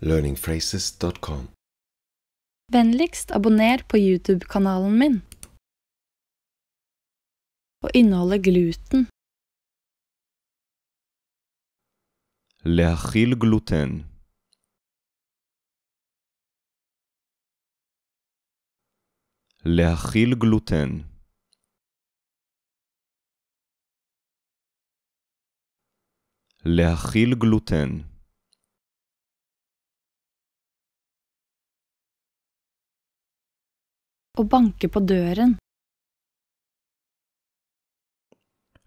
learningphrases.com. Vennligst abonner på YouTube-kanalen min. Og inneholder gluten. להכיל גלוטן להכיל גלוטן להכיל גלוטן og banke på døren.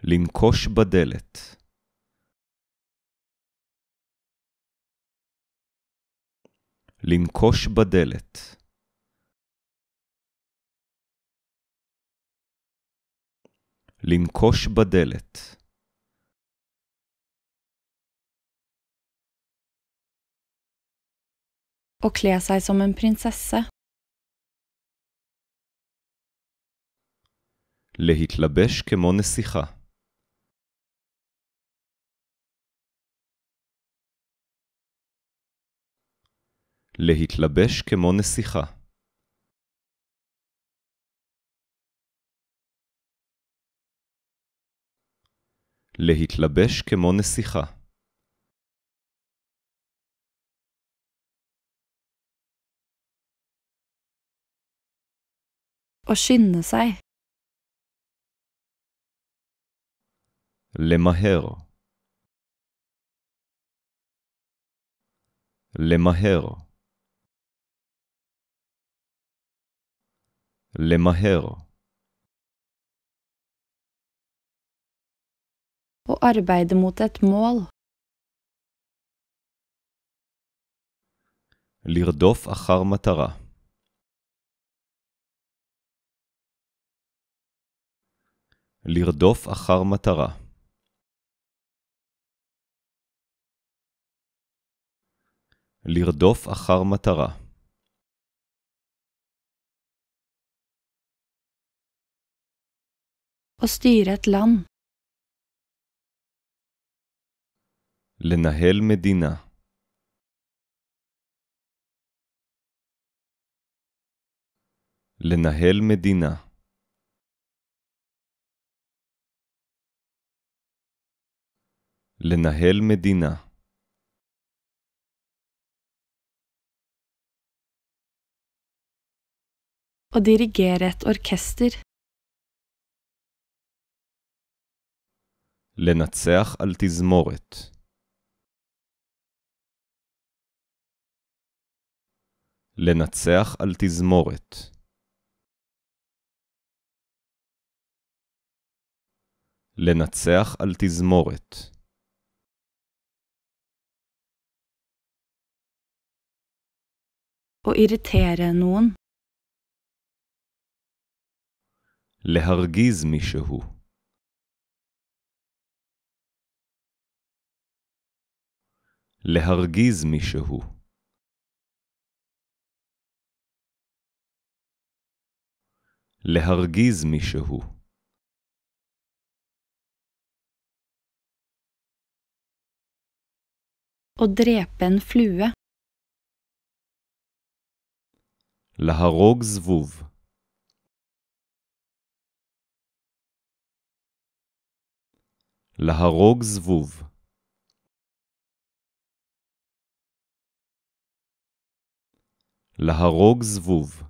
למקוש בדלת. למקוש בדלת. למקוש בדלת. Å kle seg som en prinsesse. להתלבש כמו נסיכה. להתלבש כמו נסיכה. להתלבש כמו נסיכה. Å skynde seg. למהר למהר למהר Å arbeide mot et mål. לרדוף אחר מטרה. לרדוף אחר מטרה. לרדוף אחר מטרה Å styre et לנהל מדינה. לנהל מדינה. לנהל מדינה. å dirigere et orkester. לנצח על תזמורת. לנצח על תזמורת. לנצח על תזמורת. Å irritere noen. להרגיז מישהו. להרגיז מישהו. להרגיז מישהו. Å drepe en flue. להרוג זבוב. להרוג זבוב להרוג זבוב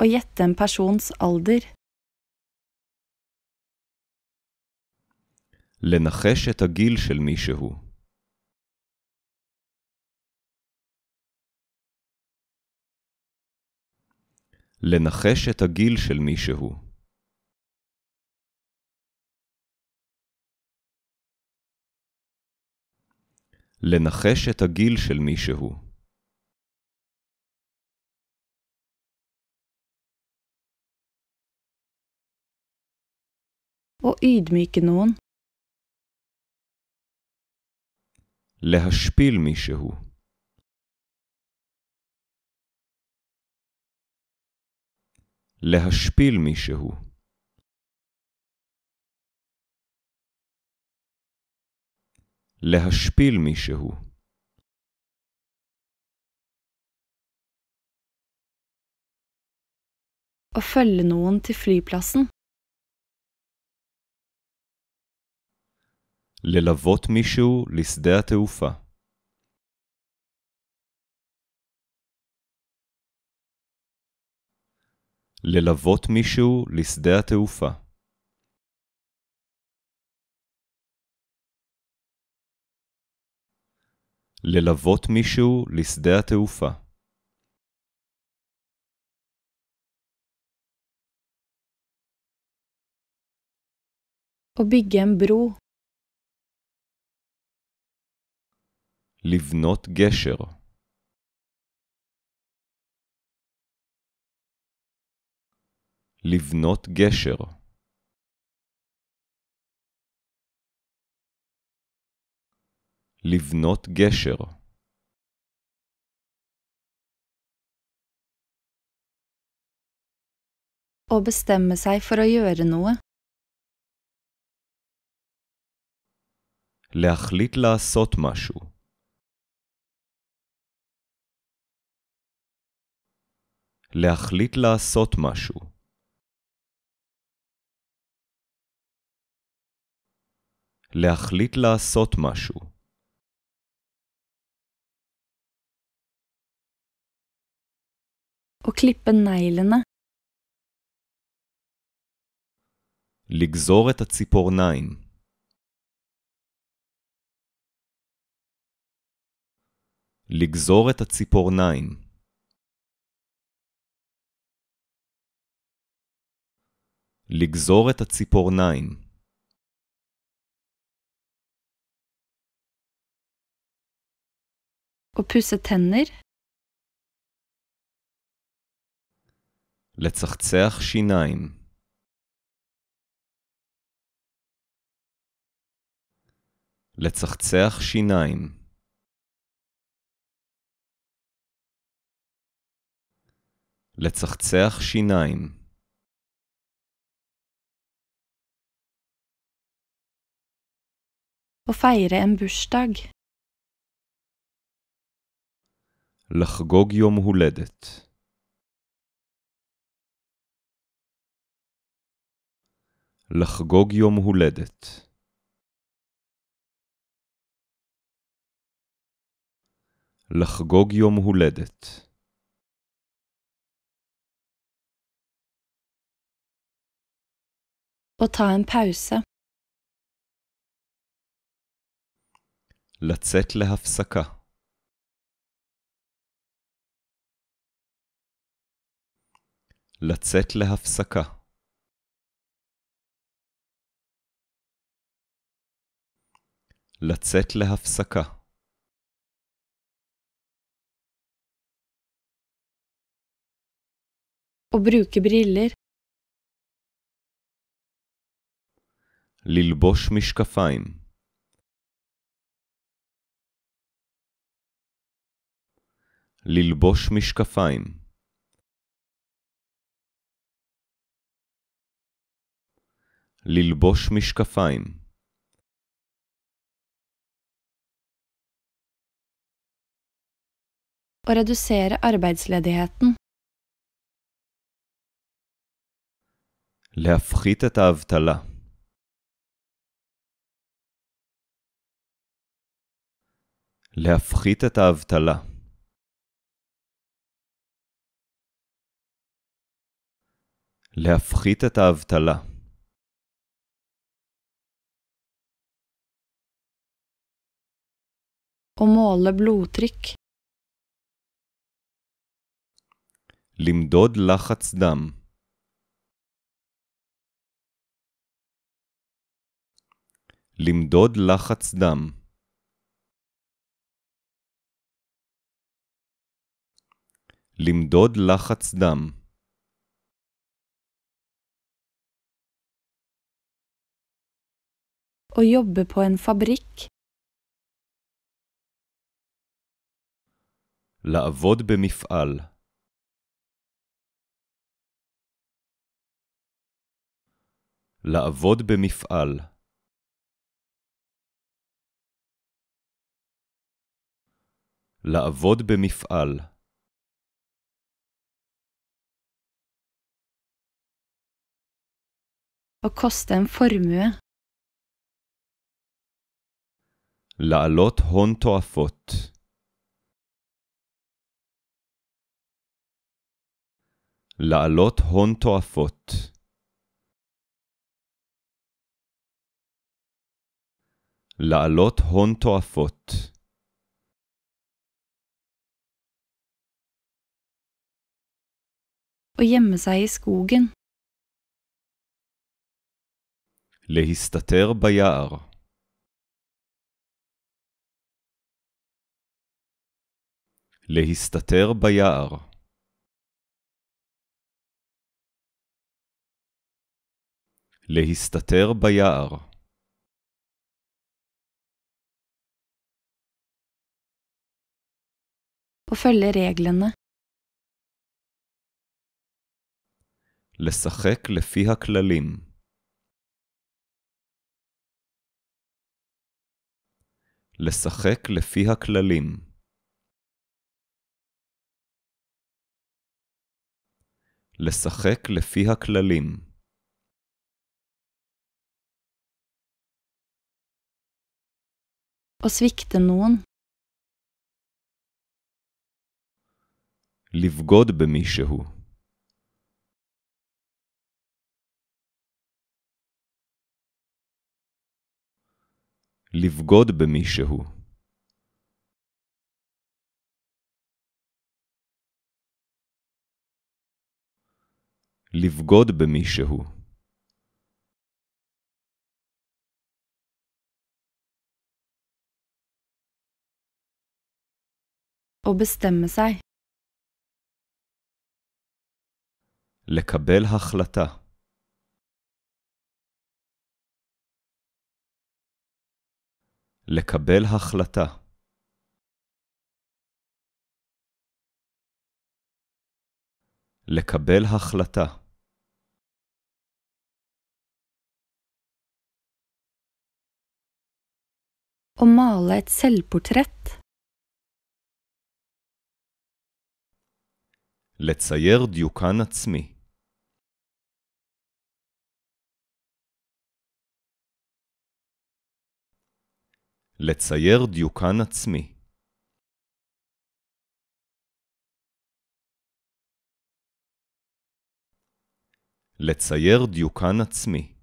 Å gjette en persons alder. לנחש את הגיל של מישהו. לנחש את הגיל של מישהו. לנחש את הגיל של מישהו. איד ydmyka någon. להשפיל מישהו. להשפיל מישהו. להשפיל מישהו. Å følge noen til flyplassen. ללוות מישהו לשדה התעופה. ללוות מישהו לשדה התעופה. ללוות מישהו לשדה התעופה. או ביגם ברו. לבנות גשר. לבנות גשר. לבנות גשר. Å bestemme seg for å gjøre noe. להחליט לעשות משהו. להחליט לעשות משהו. להחליט לעשות משהו. Å klippe neglene. לגזור את הציפורניים. לגזור את הציפורניים. לגזור את הציפורניים. Å pusse tenner. לצחצח שיניים. לצחצח שיניים. לצחצח שיניים. Å feire en bursdag. לחגוג יום הולדת. לחגוג יום הולדת. לחגוג יום הולדת. לצאת להפסקה. לצאת להפסקה. לצאת להפסקה. Å bruke briller. ללבוש משקפיים. ללבוש משקפיים. ללבוש משקפיים Å redusere arbeidsledigheten. להפחית את האבטלה. להפחית את האבטלה. להפחית את האבטלה. Å måle blodtrykk. למדוד לחץ דם. למדוד לחץ דם. למדוד לחץ דם. Å jobbe på en fabrikk. לעבוד במפעל. לעבוד במפעל. לעבוד במפעל. Å koste en formue. לעלות הון תועפות. לעלות הון תועפות. לעלות הון תועפות. Å gjemme seg i skogen. להסתתר ביער. להסתתר ביער. להסתתר ביער Å følge reglene. לשחק לפי הכללים. לשחק לפי הכללים. לשחק לפי הכללים. Å svikte noen. לבגוד במישהו. לבגוד במישהו. לבגוד במישהו. או bestemme seg. לקבל החלטה. לקבל החלטה. לקבל החלטה. Å male et selvportrett. לצייר דיוקן עצמי. לצייר דיוקן עצמי. לצייר דיוקן עצמי.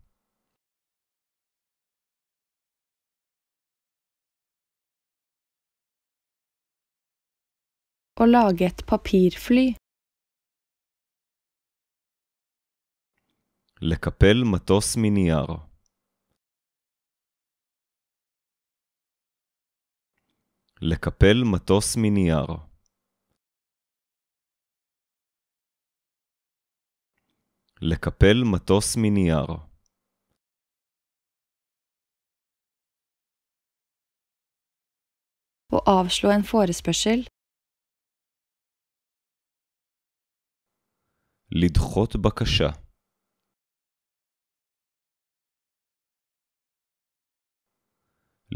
Å lage et papirfly. לקפל מטוס מנייר. לקפל מטוס מנייר. לקפל מטוס מנייר. Å avslå en forespørsel. לדחות בקשה.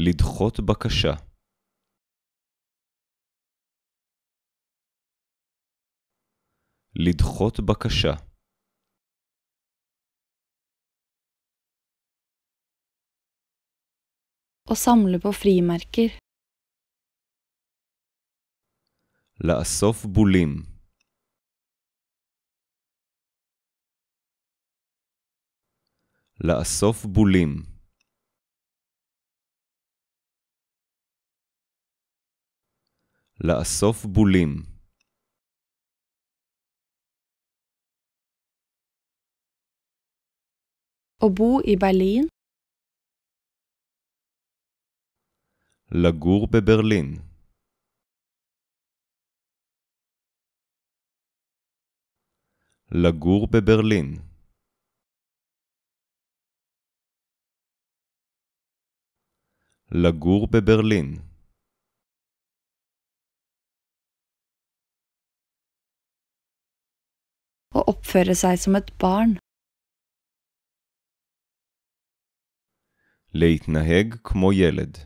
לדחות בקשה לדחות בקשה Å samle på frimerker. לאסוף בולים. לאסוף בולים. לאסוף בולים Å איבלין? לגור בברלין. לגור בברלין. לגור בברלין. og oppføre seg som et barn. להתנהג כמו ילד.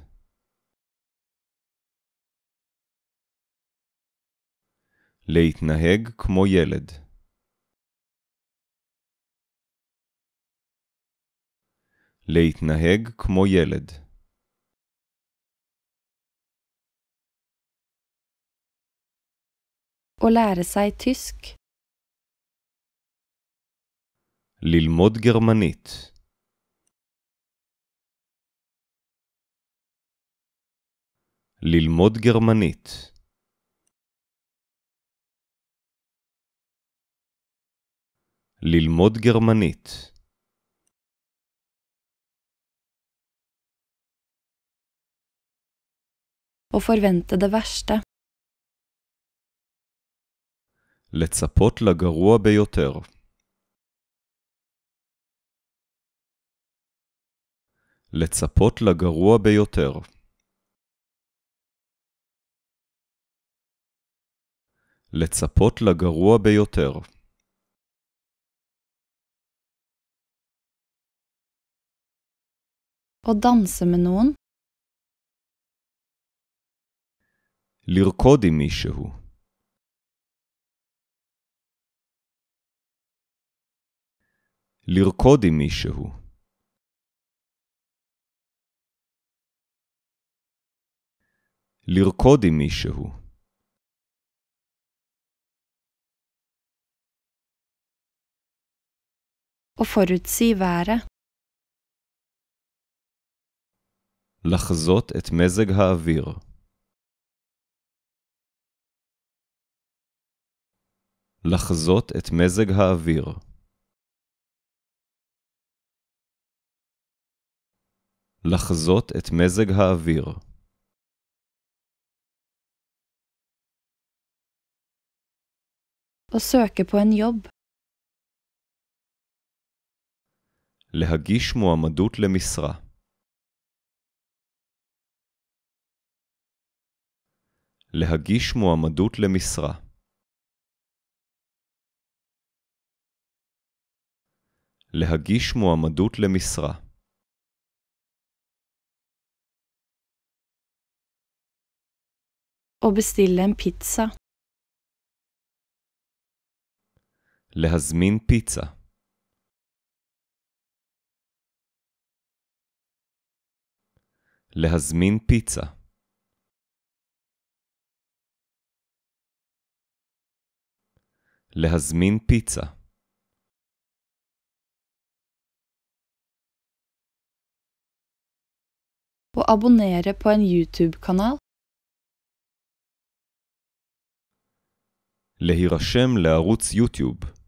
להתנהג כמו ילד. להתנהג כמו ילד. Å lære seg tysk. ללמוד גרמנית ללמוד גרמנית ללמוד גרמנית Å forvente det verste. לצפות לגרוע ביותר. לצפות לגרוע ביותר. לצפות לגרוע ביותר. או דנסה מנון. לרקוד עם מישהו. לרקוד עם מישהו. לרקוד עם מישהו. לחזות את מזג האוויר. לחזות את מזג האוויר. לחזות את מזג האוויר. å søke på en jobb. להגיש מועמדות למשרה. להגיש מועמדות למשרה. להגיש מועמדות למשרה. Å bestille en pizza. להזמין פיצה להזמין פיצה להזמין פיצה Å abonnere på en YouTube-kanal. להירשם לערוץ יוטיוב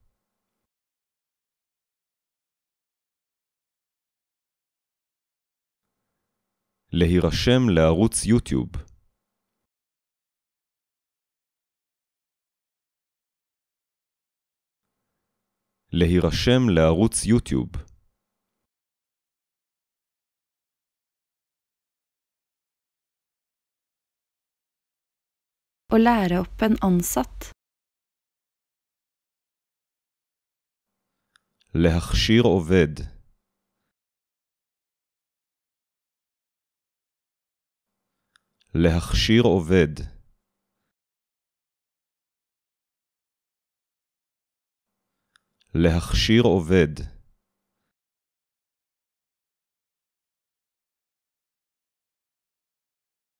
להירשם לערוץ יוטיוב להירשם לערוץ יוטיוב Å lære opp en ansatt. להכשיר עובד להכשיר עובד להכשיר עובד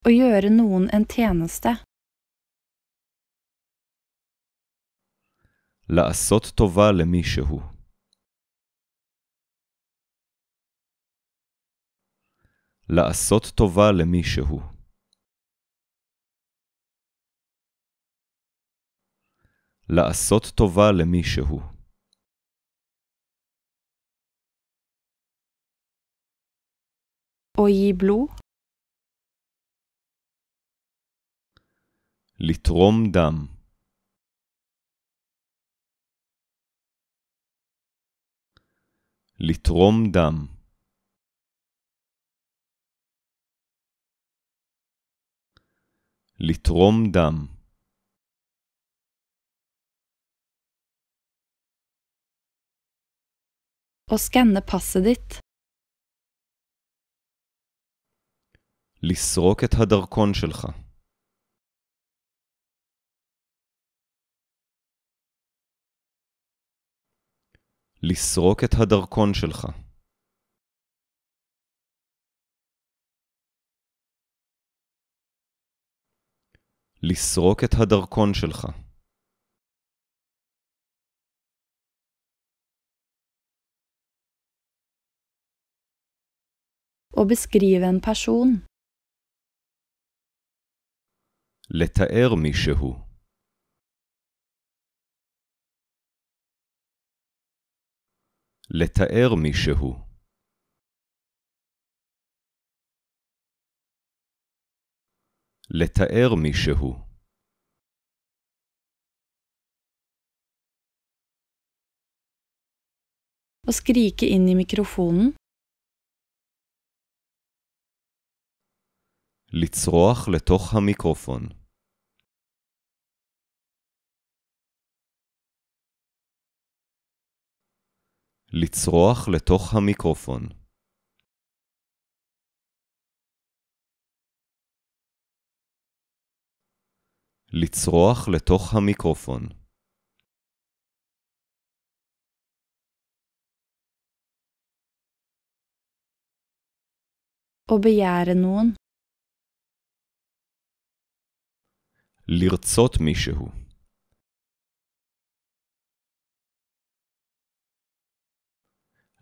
Å gjøre noen en tjeneste. לעשות טובה למישהו. לעשות טובה למישהו. לעשות טובה למישהו. Å gi לתרום דם. לתרום דם. לתרום דם. og skanne passet ditt. לסרוק את הדרכון שלך. לסרוק את הדרכון שלך. לסרוק את הדרכון שלך. Å beskrive en person. לתאר מישהו. לתאר מישהו. לתאר מישהו. Å skrike inn i mikrofonen. לצרוח לתוך המיקרופון. לצרוח לתוך המיקרופון. לצרוח לתוך המיקרופון. Å begjære noen. לרצות מישהו.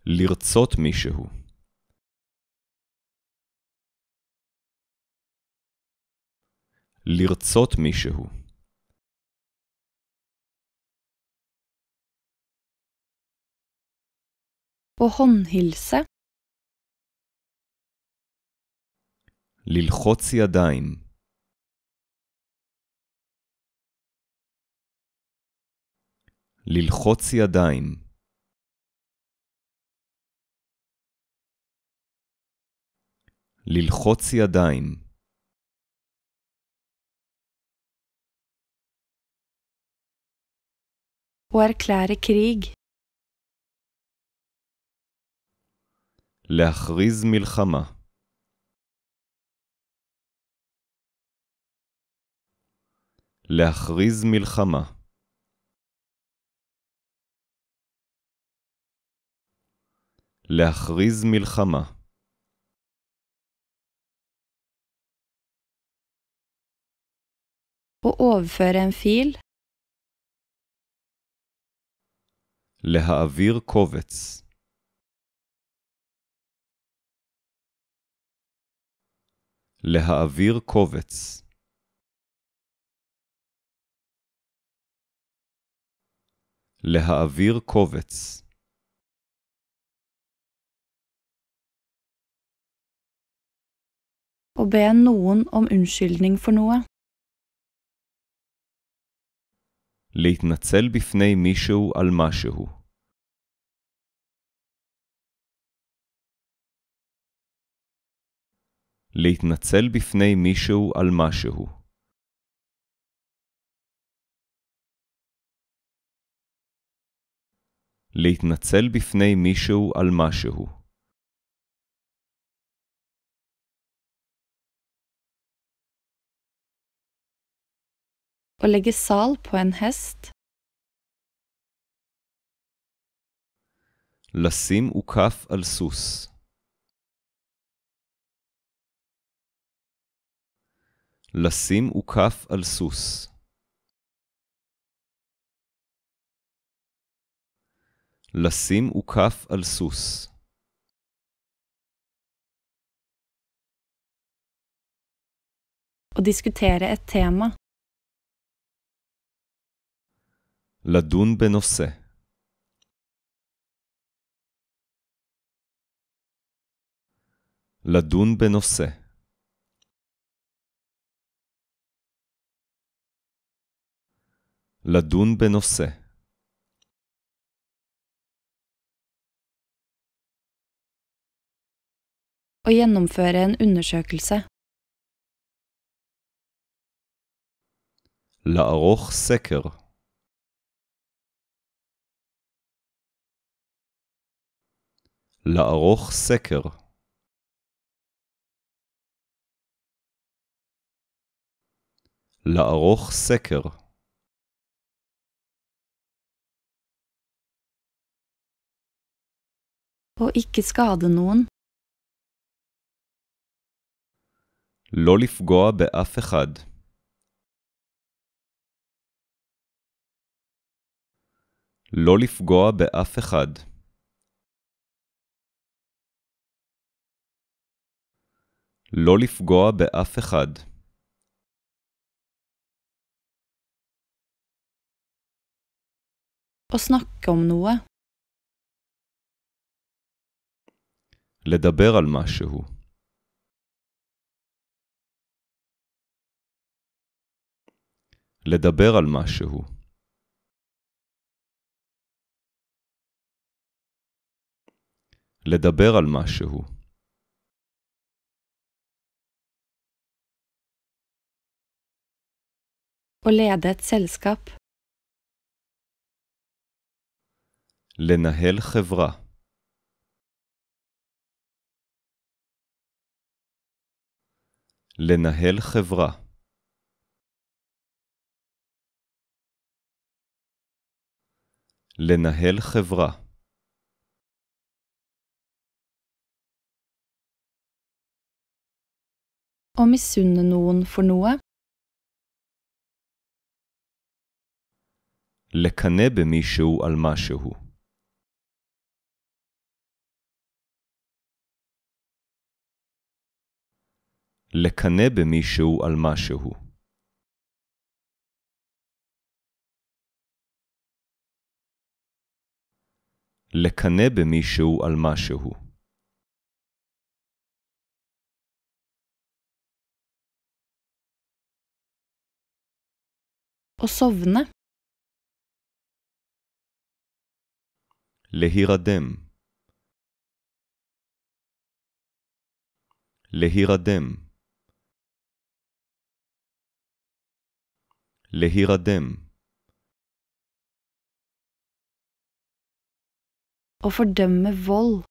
לרצות מישהו. לרצות מישהו. Å håndhilse. ללחוץ ידיים. ללחוץ ידיים ללחוץ ידיים Å erklære להכריז מלחמה. להכריז מלחמה. להכריז מלחמה Å overføre להעביר קובץ. להעביר קובץ. להעביר קובץ. å be noen om unnskyldning for noe. להתנצל בפני מישהו על משהו. להתנצל בפני מישהו על משהו. להתנצל בפני מישהו על משהו. Å legge sal på en hest. לשים וכף על סוס. לשים וכף על סוס. לשים וכף על סוס. Å diskutere et tema. לדון בנושא. לדון בנושא. לדון בנושא. Å gjennomføre en undersøkelse. לערוך סקר. לערוך סקר. לערוך סקר. או איקי סקרדנון. לא לפגוע באף אחד. לא לפגוע באף אחד. לא לפגוע באף אחד. Å snakke om noe. לדבר על משהו. לדבר על משהו. לדבר על משהו. å lede et selskap. לנהל חברה לנהל חברה. לנהל חברה. Å misunne noen for noe. לקנא במישהו על משהו. לקנא במישהו על משהו. לקנא במישהו על משהו. Å sovne. להירדם להירדם להירדם Å fordømme vold.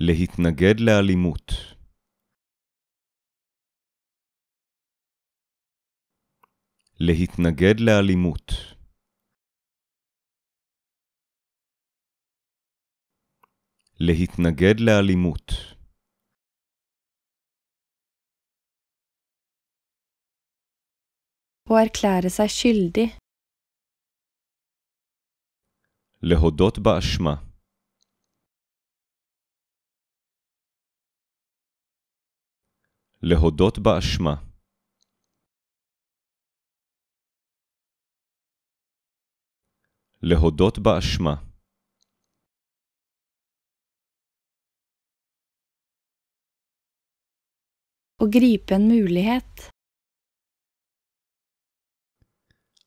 להתנגד לאלימות. להתנגד לאלימות. להתנגד לאלימות. להודות באשמה. להודות באשמה. להודות באשמה. Å gripe en mulighet.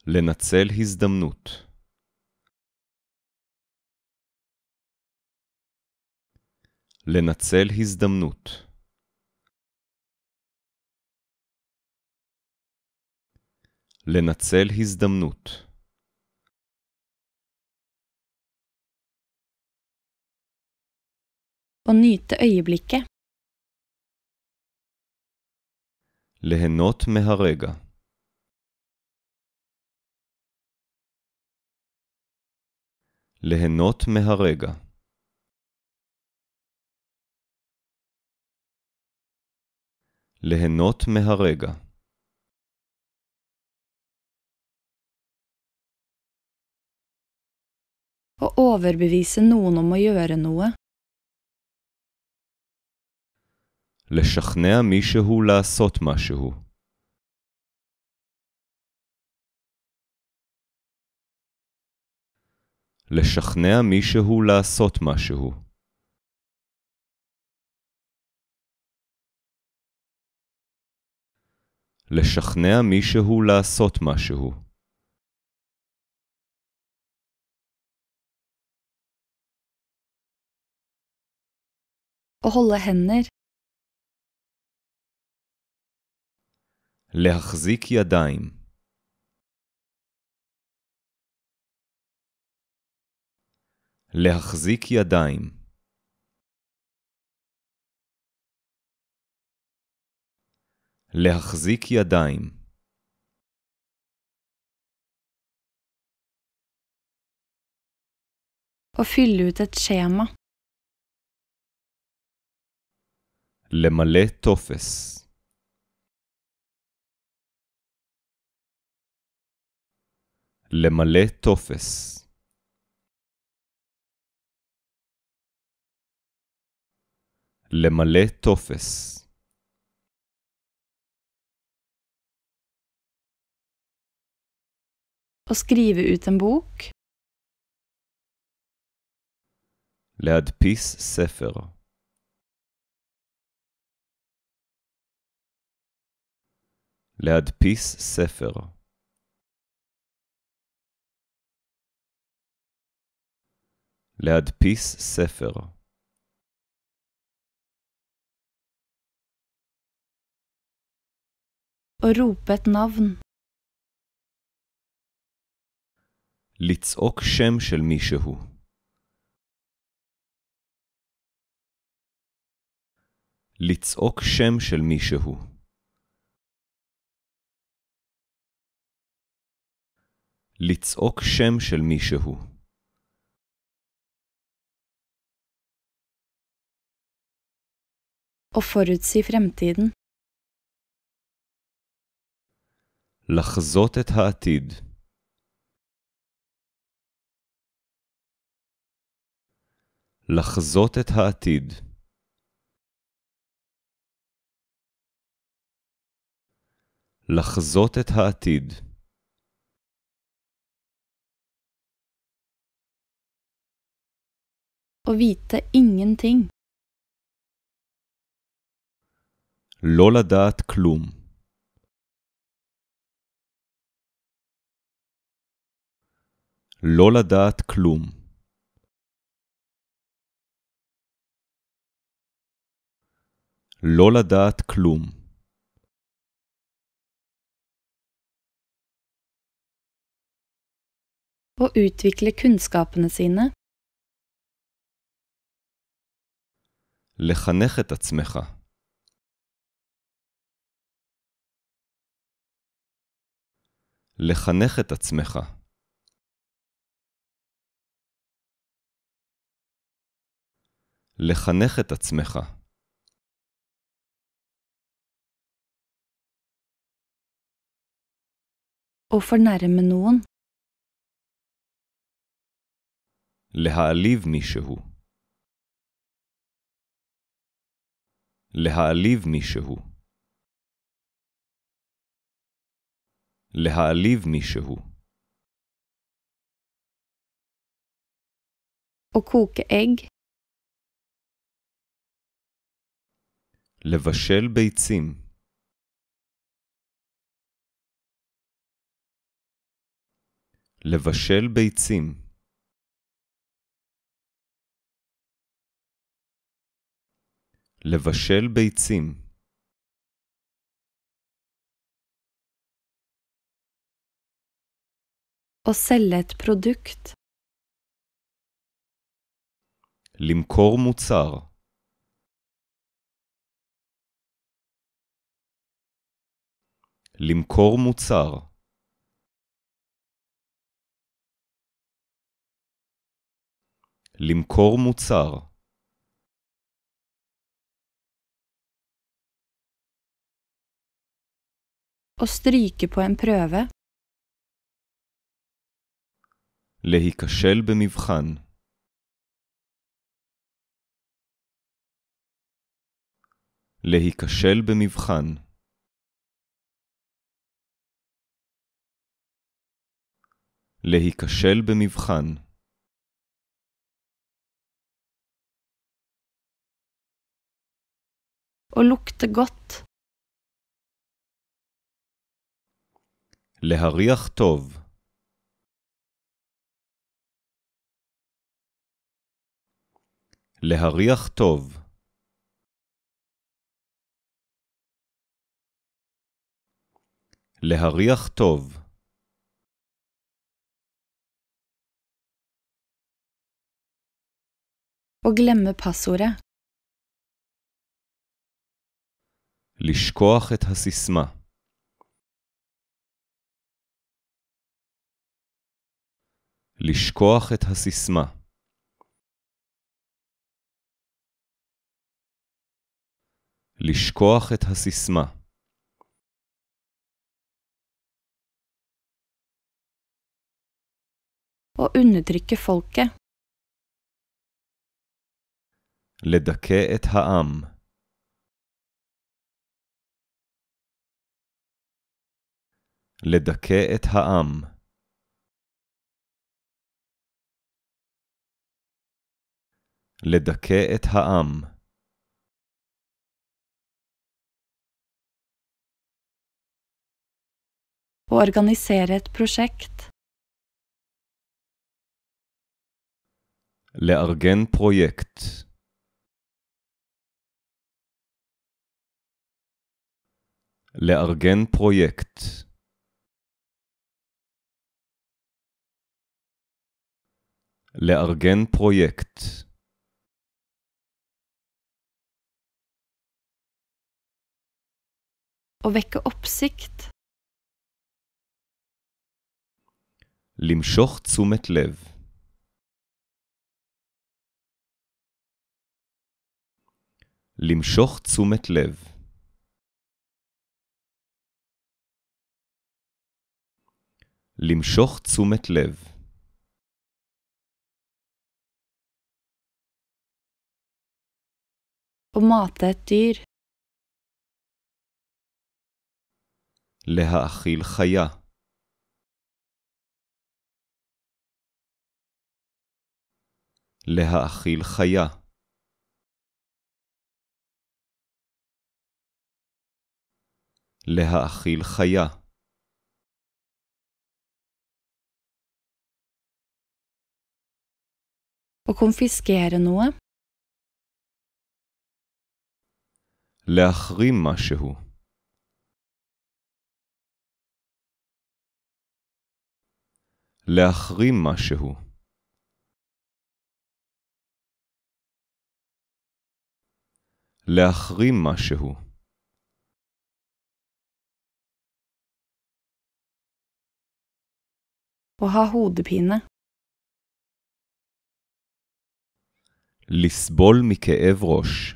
לנצל הזדמנות. לנצל הזדמנות. לנצל הזדמנות. Å nyte øyeblikket. ליהנות מהרגע. ליהנות מהרגע. ליהנות מהרגע. Å overbevise noen om å gjøre noe. לשכנע מישהו לעשות משהו. לשכנע מישהו לעשות משהו. לשכנע מישהו לעשות משהו. Å holde hender להחזיק ידיים. להחזיק ידיים. להחזיק ידיים. Å fylle ut et skjema. Lemalé toffes. למלא טופס. למלא טופס. Å skrive ut en bok. להדפיס ספר. להדפיס ספר. להדפיס ספר Å rope et navn. לצעוק שם של מישהו. לצעוק שם של מישהו. לצעוק שם של מישהו. Å forutsi fremtiden. לחזות את העתיד. לחזות את העתיד. לחזות את העתיד. Å vite ingenting. לא לדעת כלום. לא לדעת כלום. לא לדעת כלום. Å utvikle kunnskapene sine. לחנך את עצמך. לחנך את עצמך. לחנך את עצמך. Å fornærme noen. להעליב מישהו. להעליב מישהו. להעליב מישהו. או koka אג. לבשל ביצים. לבשל ביצים. לבשל ביצים. Å selge et produkt. למכור מוצר. למכור מוצר. למכור מוצר. Å stryke på en prøve. להיכשל במבחן. להיכשל במבחן. להיכשל במבחן. או lukte גוט. להריח טוב. להריח טוב. להריח טוב. Å glemme passordet. לשכוח את הסיסמה. לשכוח את הסיסמה. לשכוח את הסיסמה. Å undertrykke folket. לדכא את העם. לדכא את העם. לדכא את העם. å organisere et prosjekt. לארגן פרויקט. לארגן פרויקט. לארגן פרויקט. Å vekke oppsikt למשוך תשומת לב. למשוך תשומת לב. למשוך תשומת לב. Å mate et dyr. להאכיל חיה. להאכיל חיה. להאכיל חיה. להחרים משהו. להחרים משהו. להחרים משהו. Å ha לסבול מכאב ראש.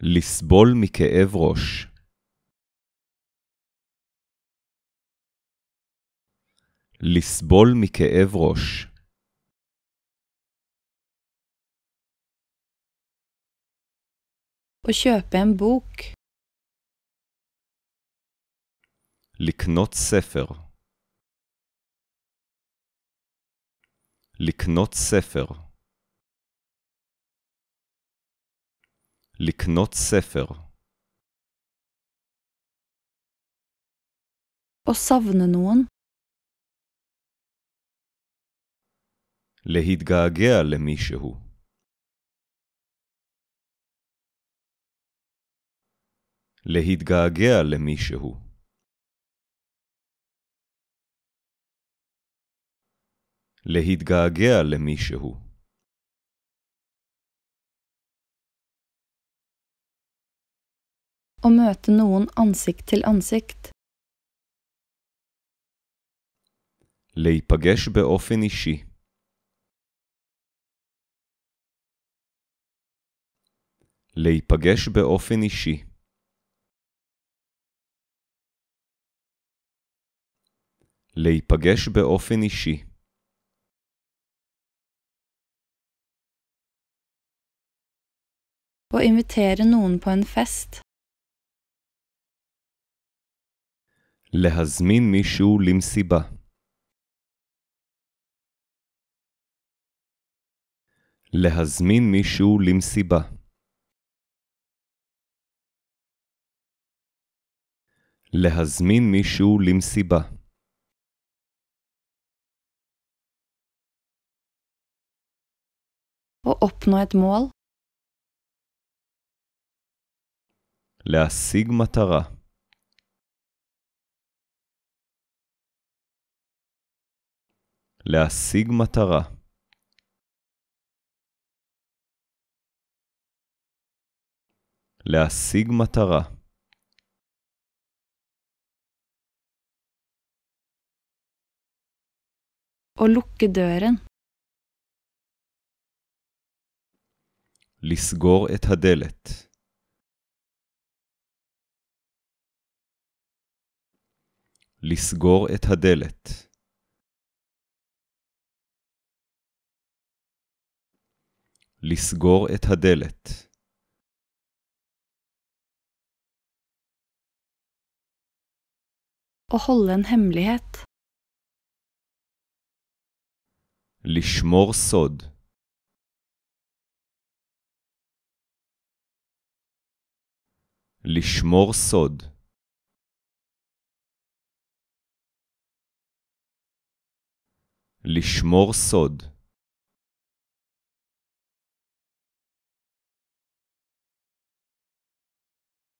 לסבול מכאב ראש. לסבול מכאב ראש. או köpa en bok. לקנות sefer. Liknot sefer. Liknot sefer. או savne נון. להתגעגע למישהו. להתגעגע למישהו. להתגעגע למישהו. Å møte noen ansikt til ansikt. להיפגש באופן אישי. להיפגש באופן אישי. להיפגש באופן אישי. Å invitere noen på en fest. להזמין מישהו למסיבה. להזמין מישהו למסיבה. להזמין מישהו למסיבה. Å oppnå et mål. להשיג מטרה. להשיג מטרה. להשיג מטרה. Å lukke døren. לסגור את הדלת. לסגור את הדלת. לסגור את הדלת. Å holde en hemmelighet. לשמור סוד. לשמור סוד לשמור סוד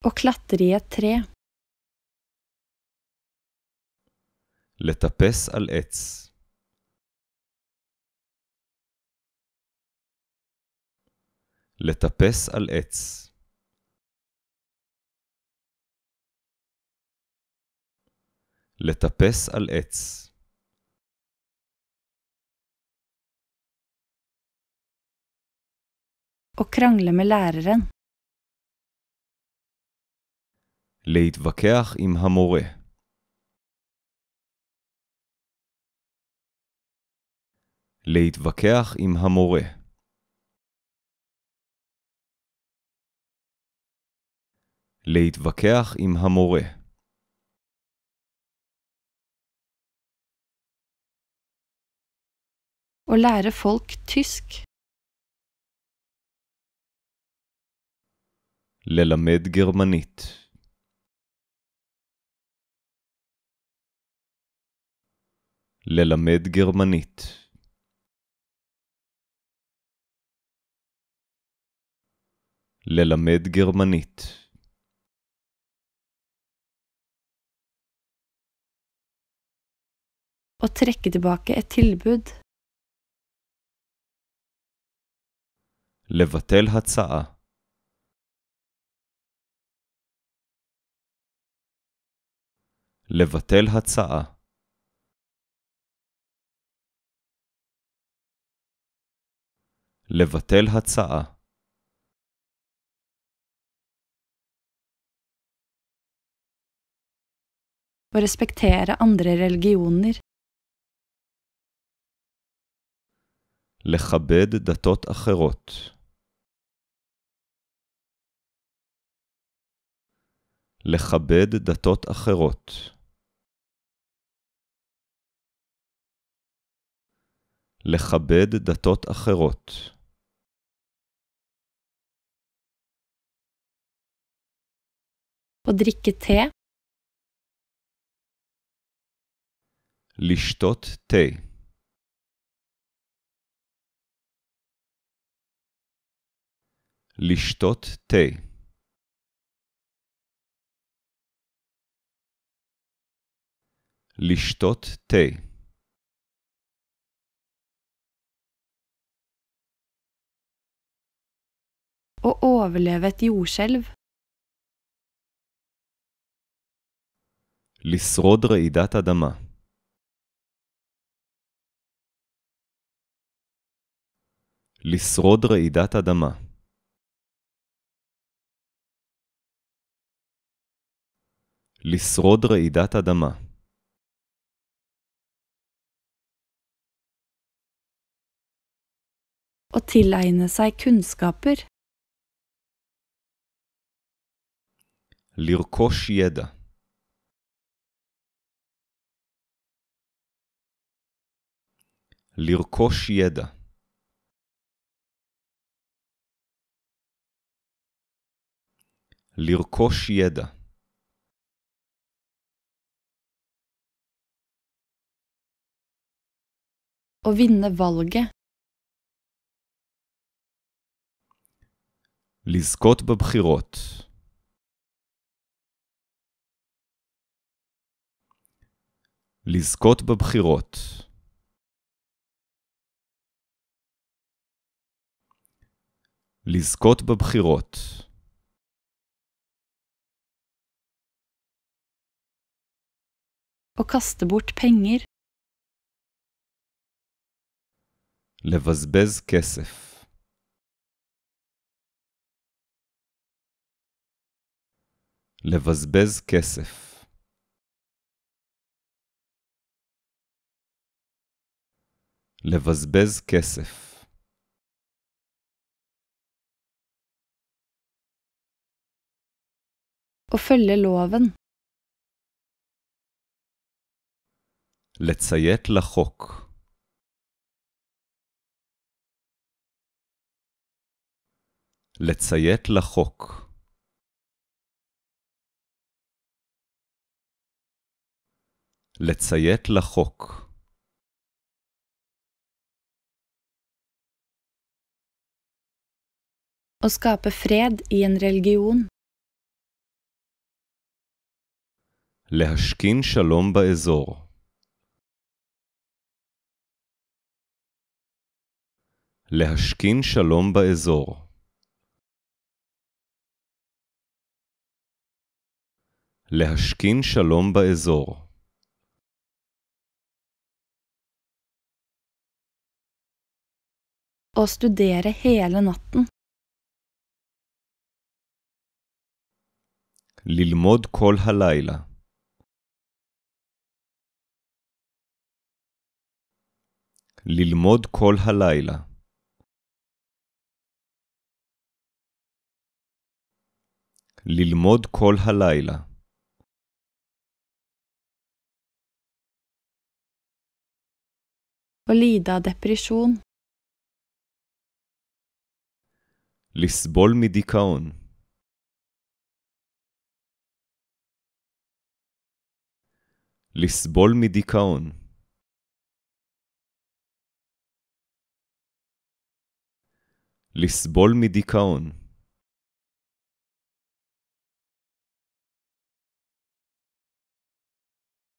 או קלטריה i et לטפס על עץ. לטפס על עץ. לטפס על עץ Å krangle med læreren. להתווכח עם המורה. להתווכח עם המורה. להתווכח עם המורה. å lære folk tysk. Lelamed germanit. Lelamed germanit. Lelamed germanit. Å trekke tilbake et tilbud. לבטל הצעה לבטל הצעה לבטל הצעה Å respektere andre religioner לכבד דתות אחרות. לכבד דתות אחרות. לכבד דתות אחרות. Å drikke te. לשתות תה. לשתות תה. לשתות תה. Å overleve et jordskjelv. לשרוד רעידת אדמה. לשרוד רעידת אדמה. לשרוד רעידת אדמה Å tilegne seg kunnskaper. לרכוש ידע. לרכוש ידע. לרכוש ידע. å vinne valget. לזכות בבחירות. לזכות בבחירות. לזכות בבחירות. Å kaste bort penger. לבזבז כסף. לבזבז כסף. לבזבז כסף. Å følge loven. לציית לחוק. לציית לחוק. לציית לחוק. Å skape fred i en religion. להשכין שלום באזור. להשכין שלום באזור. להשכין שלום באזור. Å studere hele natten. ללמוד כל הלילה. ללמוד כל הלילה. ללמוד כל הלילה. og lide av depresjon. לסבול מדיכאון. לסבול מדיכאון. לסבול מדיכאון.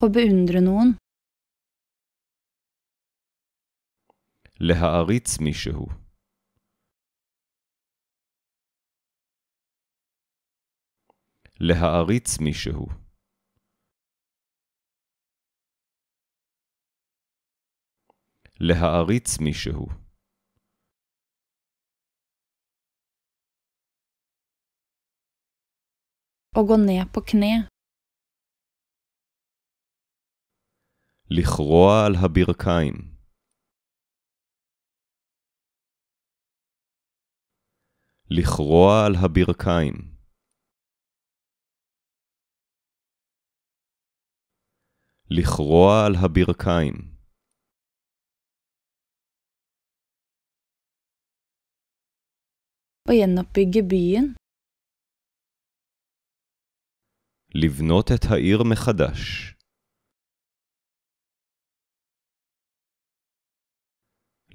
Å beundre noen. להעריץ מישהו. להעריץ מישהו. להעריץ מישהו. או gå פה קנה. לכרוע על הברכיים. לכרוע על הברכיים. לכרוע על הברכיים. לבנות את העיר מחדש.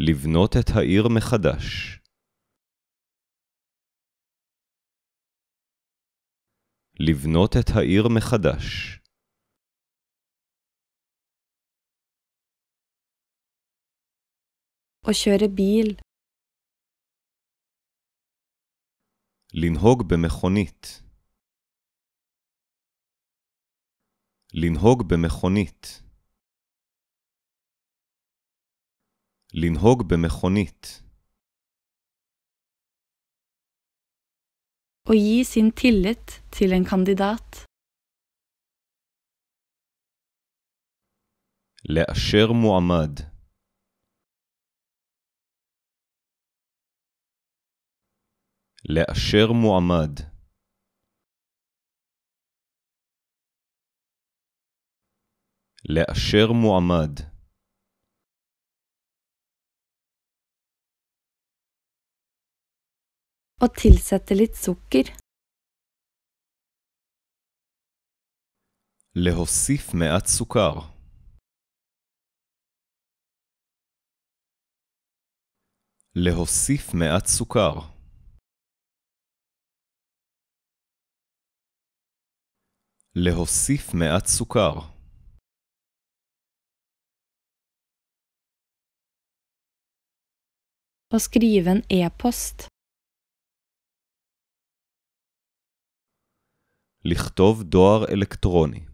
לבנות את העיר מחדש. לבנות את העיר מחדש. או kjøre ביל. לנהוג במכונית. לנהוג במכונית. לנהוג במכונית. å gi sin tillit til en kandidat. לאשר מועמד לאשר מועמד לאשר מועמד og tilsette litt sukker. להוסיף מעט סוכר. להוסיף מעט סוכר. להוסיף מעט סוכר. Å skrive en e-post. לכתוב דואר אלקטרוני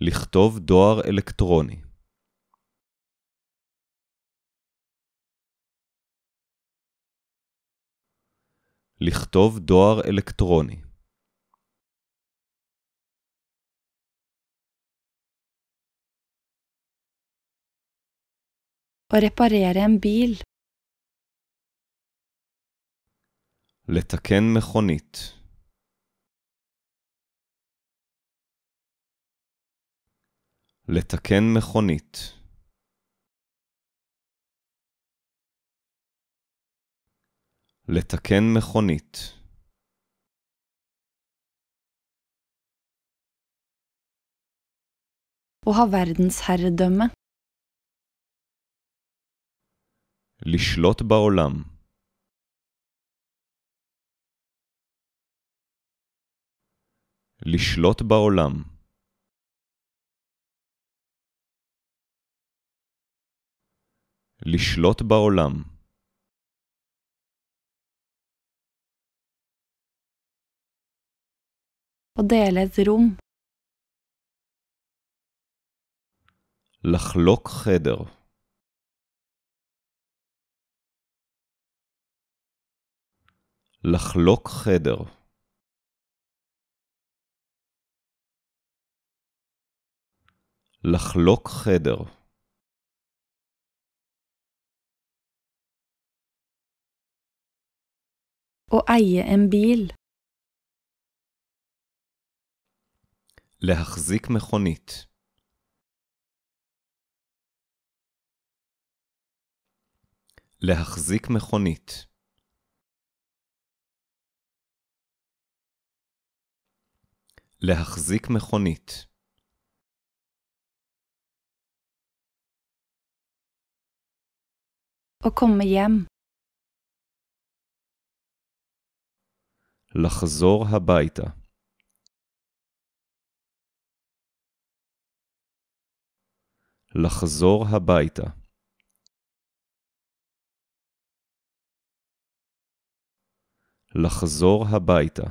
לכתוב דואר אלקטרוני לכתוב דואר אלקטרוני Å reparere en bil לתקן מכונית לתקן מכונית לתקן מכונית Å ha verdensherredømme. לשלוט בעולם לשלוט בעולם לשלוט בעולם Å לחלוק חדר. לחלוק חדר. לחלוק חדר או eie en להחזיק מכונית. להחזיק מכונית. להחזיק מכונית. å komme hjem. לחזור הביתה. לחזור הביתה. לחזור הביתה.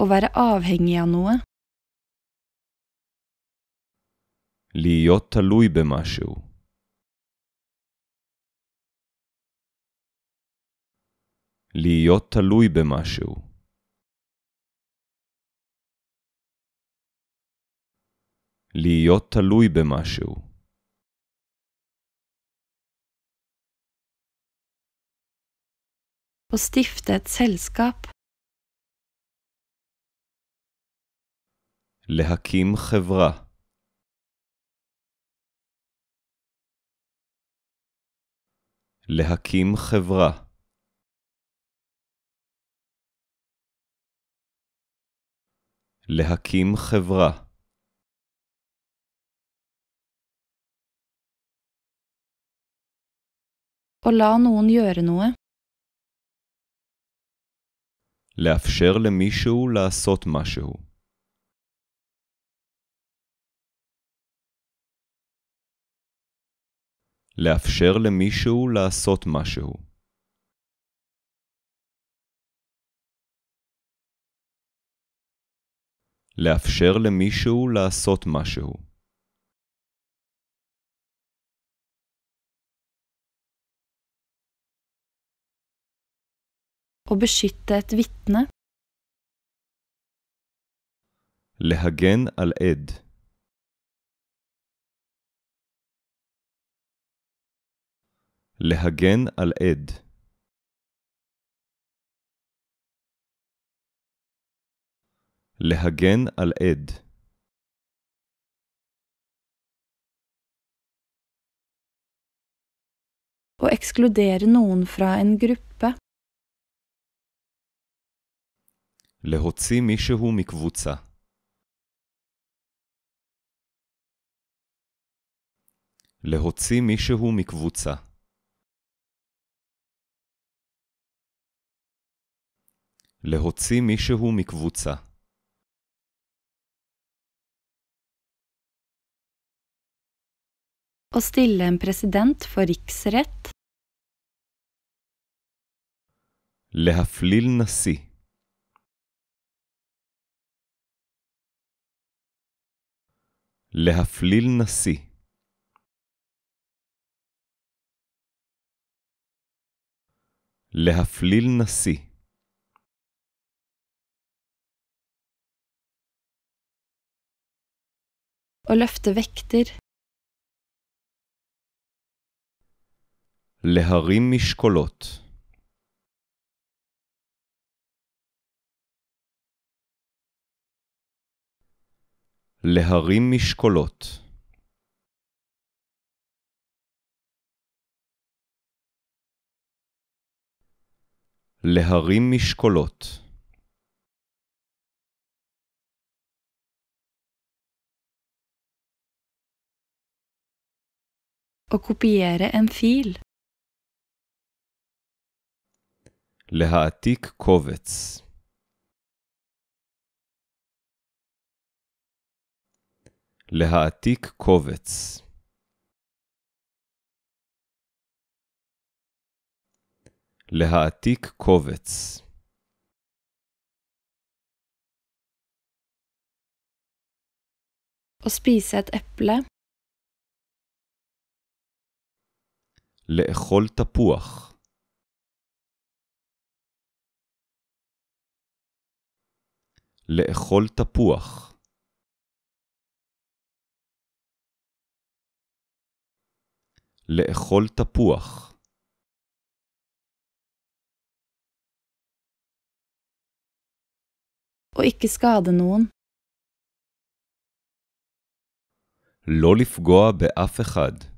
Å være avhengig av noe. להיות תלוי במשהו. להיות תלוי במשהו. להיות תלוי במשהו. Å stifte et selskap. להקים חברה. להקים חברה להקים חברה Å la noen gjøre noe. לאפשר למישהו לעשות משהו. לאפשר למישהו לעשות משהו. לאפשר למישהו לעשות משהו. או בשיטה את vitne. להגן על עד. להגן על עד להגן על עד. Å ekskludere noen fra en gruppe. להוציא מישהו מקבוצה. להוציא מישהו מקבוצה. להוציא מישהו מקבוצה. Å stille en president for riksrett. להפליל נשיא. להפליל נשיא. להפליל נשיא. og løfte vekter. Leharim mishkolot. להרים משקולות. להרים משקולות. Å kopiere en fil. להעתיק קובץ. להעתיק קובץ. להעתיק קובץ. Å spise et eple. לאכול תפוח לאכול תפוח לאכול תפוח או ikke skade לא לפגוע באף אחד.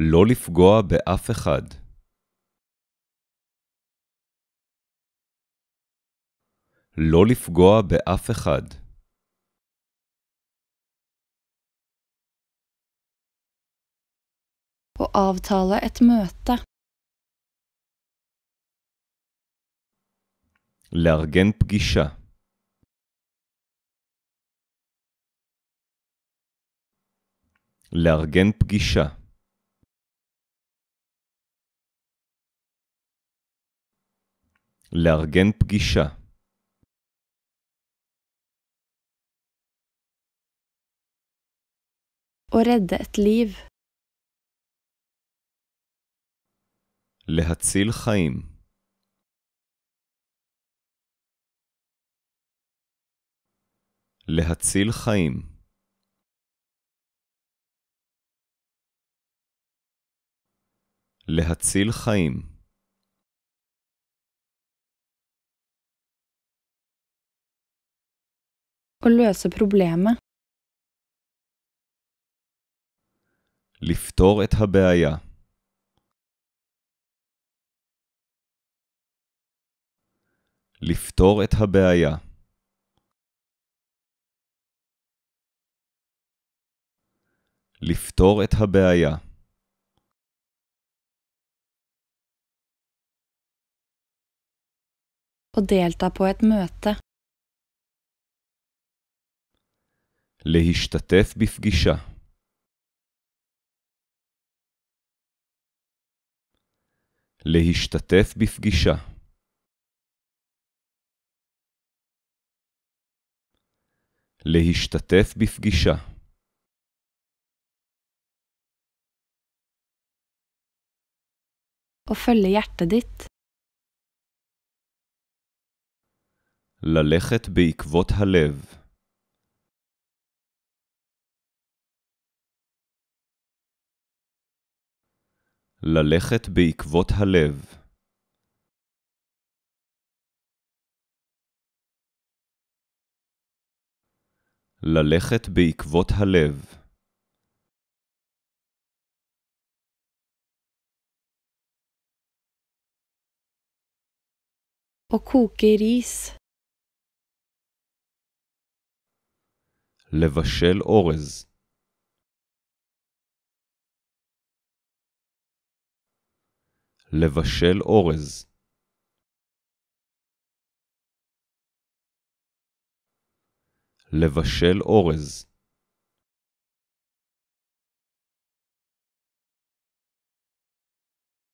לא לפגוע באף אחד. לא לפגוע באף אחד. Å avtale et møte. לארגן פגישה. לארגן פגישה. לארגן פגישה. Å redde et להציל חיים. להציל חיים. להציל חיים. å løse problemet. לפתור את הבעיה. לפתור את הבעיה. לפתור את הבעיה. Å delta på et møte. להשתתף בפגישה. להשתתף בפגישה. להשתתף בפגישה. Å følge hjertet ditt. ללכת בעקבות הלב. ללכת בעקבות הלב ללכת בעקבות הלב או קוקי ריס. לבשל אורז לבשל אורז. לבשל אורז.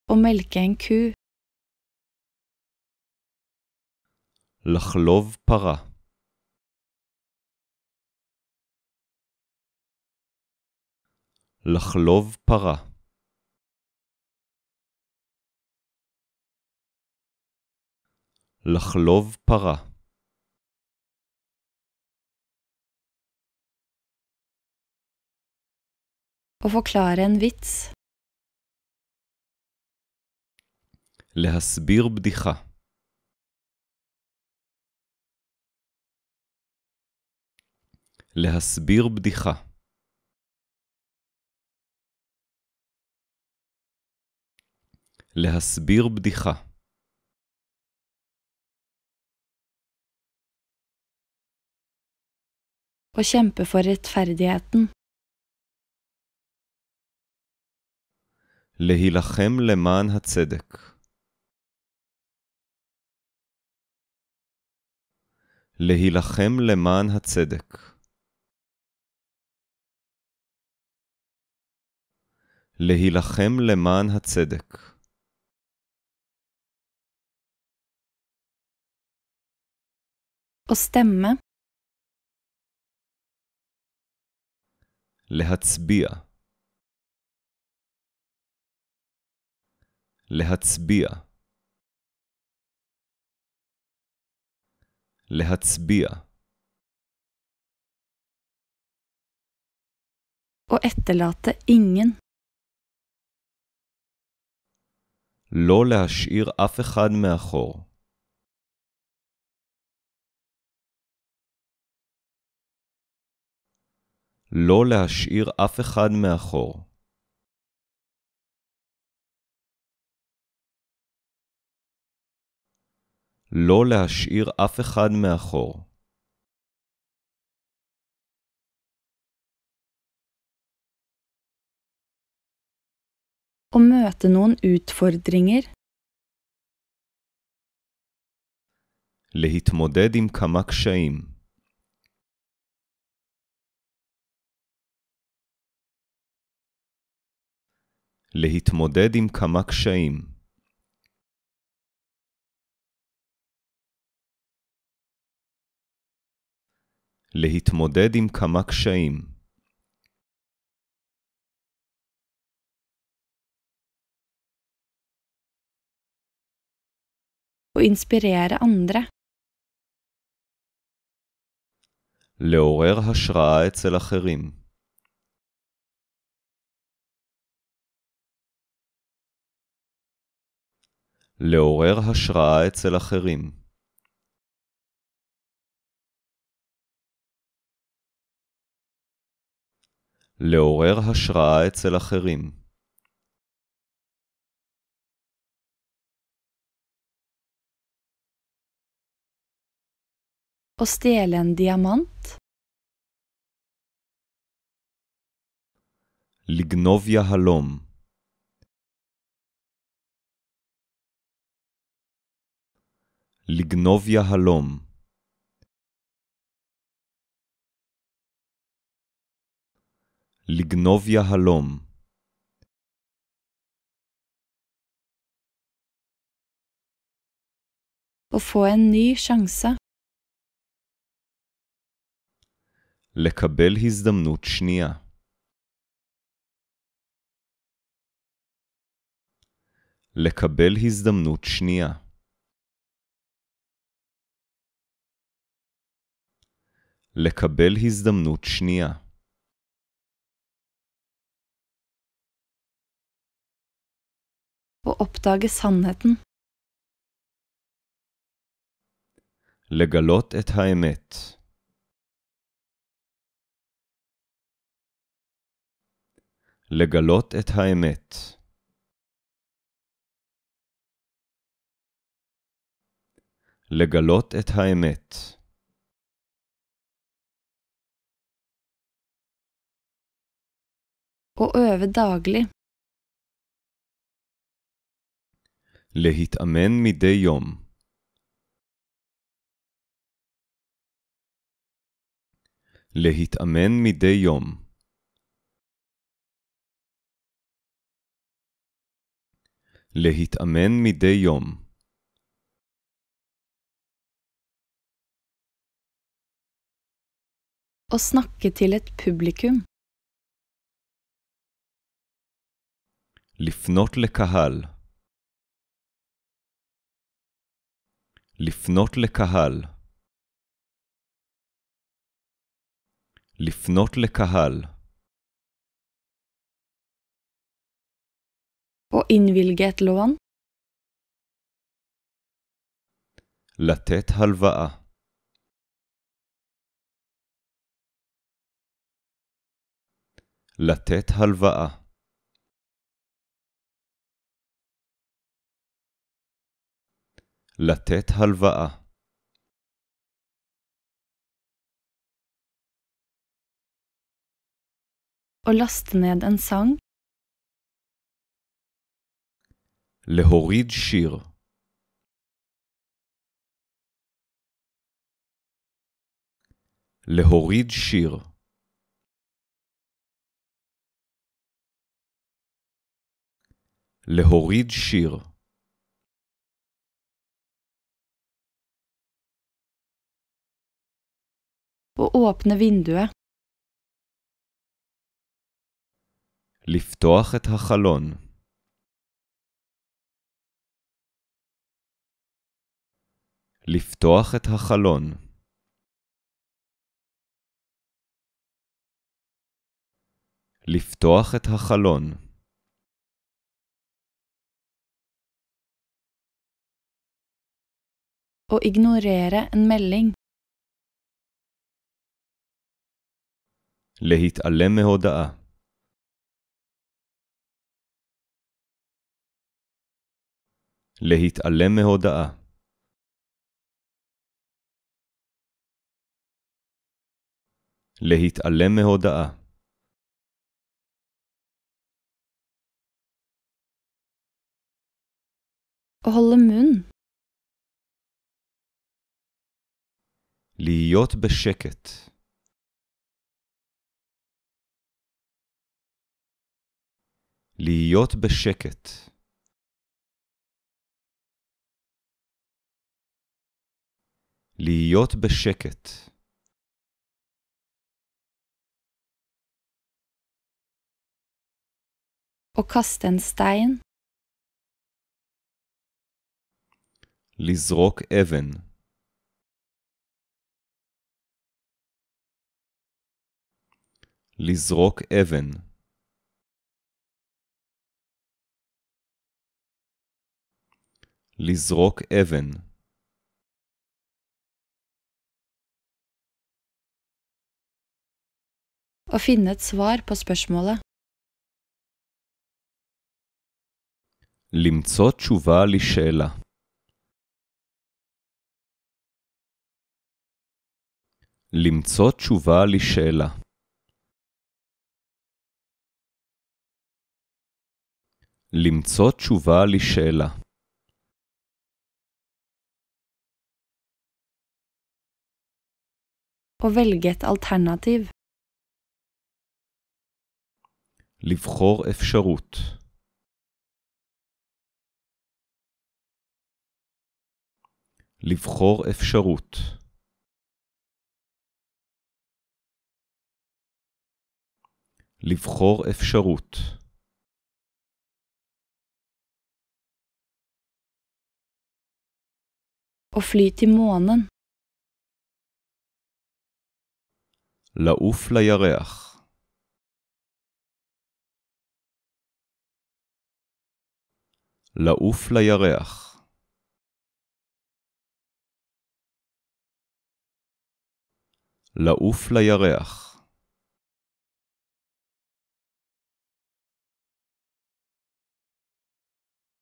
או melke קו. לחלוב פרה. לחלוב פרה. לחלוב פרה Å forklare en vits. להסביר בדיחה. להסביר בדיחה. להסביר בדיחה. og kjempe for rettferdigheten. להילחם למען הצדק. להילחם למען הצדק. להילחם למען הצדק. Å stemme להצביע להצביע להצביע Å etterlate ingen. לא להשאיר אף אחד מאחור. לא להשאיר אף אחד מאחור. לא להשאיר אף אחד מאחור. Å møte noen utfordringer. להתמודד עם כמה קשיים. להתמודד עם כמה קשיים. להתמודד עם כמה קשיים. Å inspirere andre. לעורר השראה אצל אחרים. לעורר השראה אצל אחרים. לעורר השראה אצל אחרים. Å stjele en diamant. לגנוב יהלום. לגנוב יהלום. לגנוב יהלום. Å få en ny sjanse. לקבל הזדמנות שנייה. לקבל הזדמנות שנייה. לקבל הזדמנות שנייה. Å oppdage לגלות את האמת. לגלות את האמת. לגלות את האמת. og øve daglig. להתאמן מדי יום. להתאמן מדי יום. להתאמן מדי יום. Å snakke til et publikum. לפנות לקהל. לפנות לקהל. לפנות לקהל. או אינבילגט et לתת הלוואה. לתת הלוואה. לתת הלוואה Å laste ned en sang. להוריד שיר. להוריד שיר. להוריד שיר. og åpne vinduet. לפתוח את החלון. לפתוח את החלון. לפתוח את החלון. Å ignorere en melding. להתעלם מהודאה. להתעלם מהודאה. להתעלם מהודאה. Å holde munn. להיות בשקט. להיות בשקט. להיות בשקט. או kaste סטיין. לזרוק אבן. לזרוק אבן. לזרוק אבן Å finne et svar på spørsmålet. למצוא תשובה לשאלה. למצוא תשובה לשאלה. למצוא תשובה לשאלה. og velge et alternativ. לבחור אפשרות. לבחור אפשרות. לבחור אפשרות. Å fly til månen. לעוף לירח לעוף לירח לעוף לירח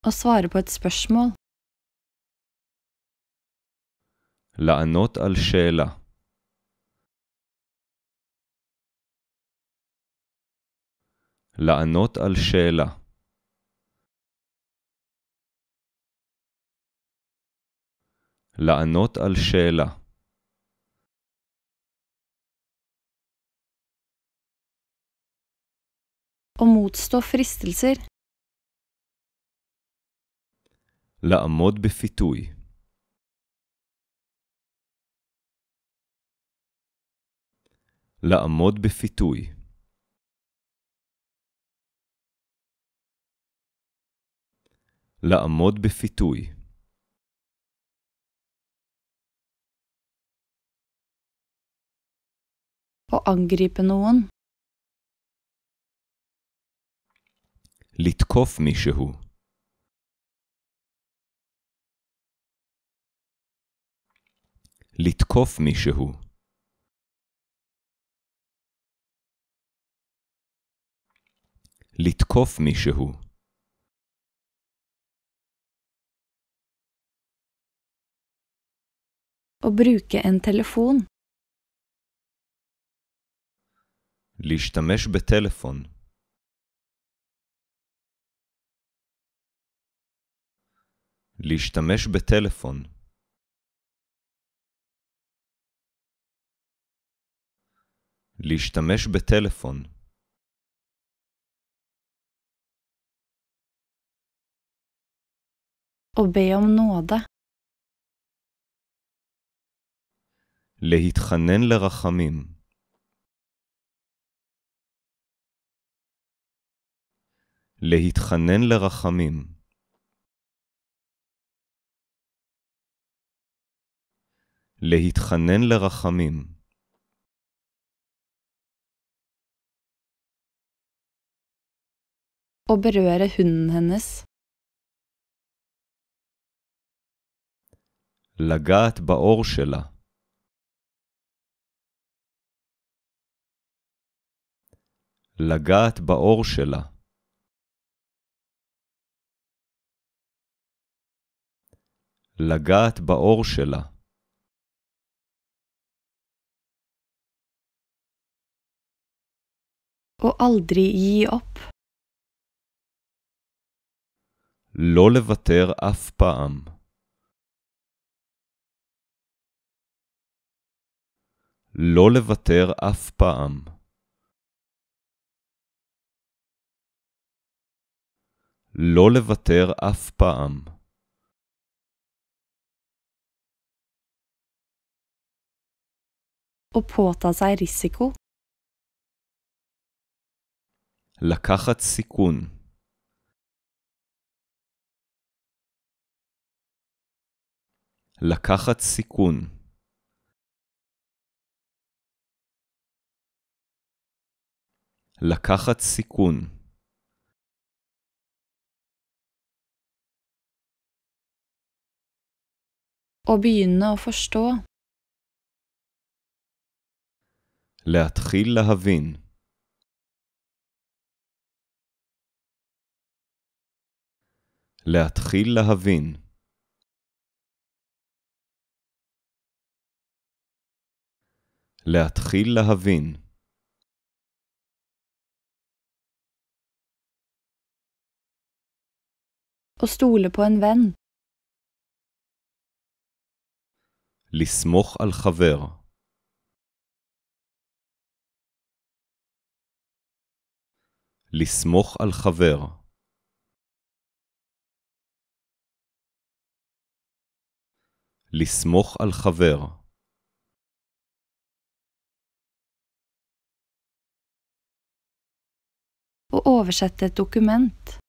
Å svare på et spørsmål. לענות על שאלה לענות על שאלה. לענות על שאלה. Å motstå fristelser. לעמוד בפיתוי. לעמוד בפיתוי. לעמוד בפיתוי Å angripe noen. לתקוף מישהו. לתקוף מישהו. לתקוף מישהו. å bruke en telefon. להשתמש בטלפון. להשתמש בטלפון. להשתמש בטלפון. Å be om nåde. להתחנן לרחמים. להתחנן לרחמים. להתחנן לרחמים. Å berøre hunden hennes. לגעת באור שלה. לגעת באור שלה. לגעת באור שלה. או אלדרי gi opp. לא לוותר אף פעם. לא לוותר אף פעם. לא לוותר אף פעם. לקחת סיכון. לקחת סיכון. לקחת סיכון. Å begynne å forstå. להתחיל להבין. להתחיל להבין. להתחיל להבין. Å stole på en venn. לסמוך על חבר לסמוך על חבר לסמוך על חבר å oversette et dokument.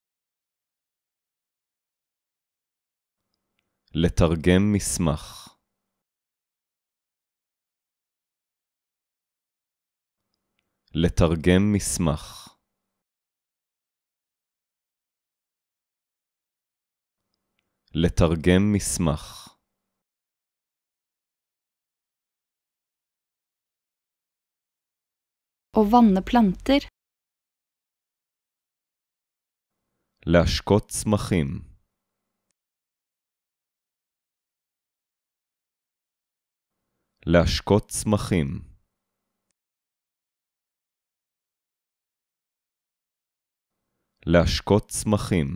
לתרגם מסמך לתרגם מסמך לתרגם מסמך או vanne פלנטר. להשקות צמחים. להשקות צמחים. להשקות צמחים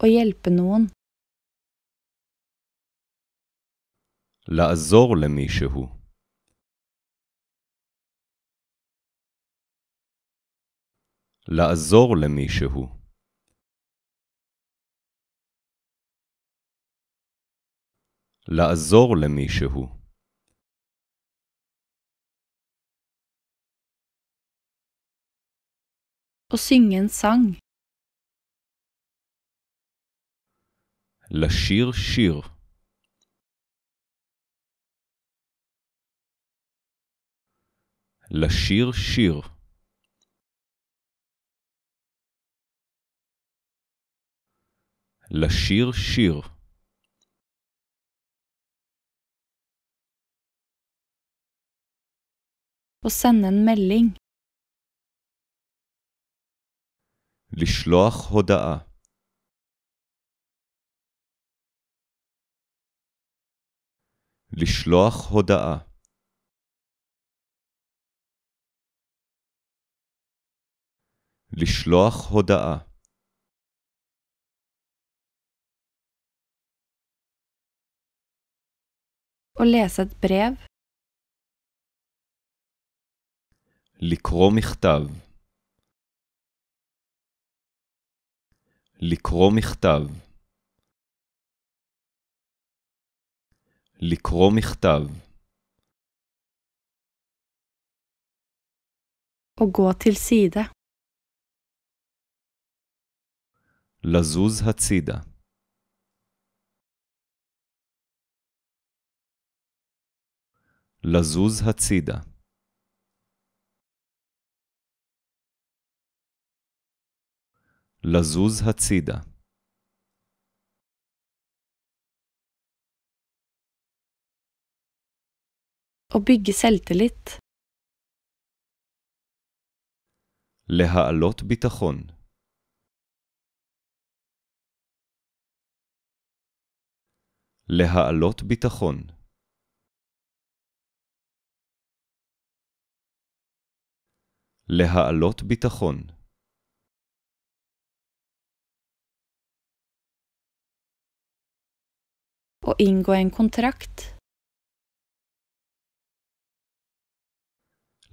או hjelpe noen. לעזור למישהו. לעזור למישהו. לעזור למישהו. og synge en sang. La La שיר. לשיר La לשיר שיר. Å sende en melding. לשלוח הודעה לשלוח הודעה לשלוח הודעה או לעשות ברב. לקרוא מכתב לקרוא מכתב לקרוא מכתב או גו תל סידה. לזוז הצידה. לזוז הצידה. לזוז הצידה. Å bygge selvtillit. להעלות ביטחון. להעלות ביטחון. להעלות ביטחון. Å inngå en kontrakt.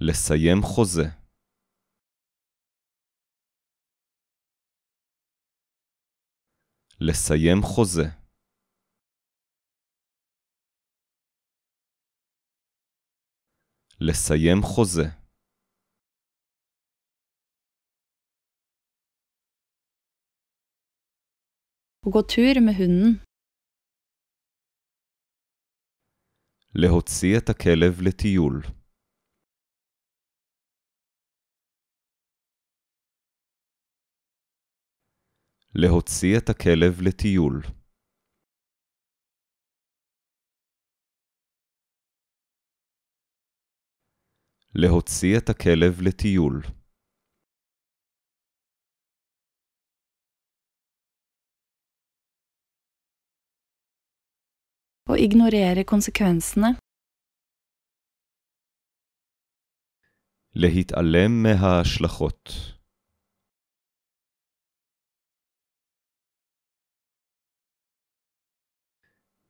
לסיים חוזה. לסיים חוזה. José. Å Gå tur med hunden. להוציא את הכלב לטיול. להוציא את הכלב לטיול. להוציא את הכלב לטיול. og ignorere konsekvensene. להתעלם מההשלכות.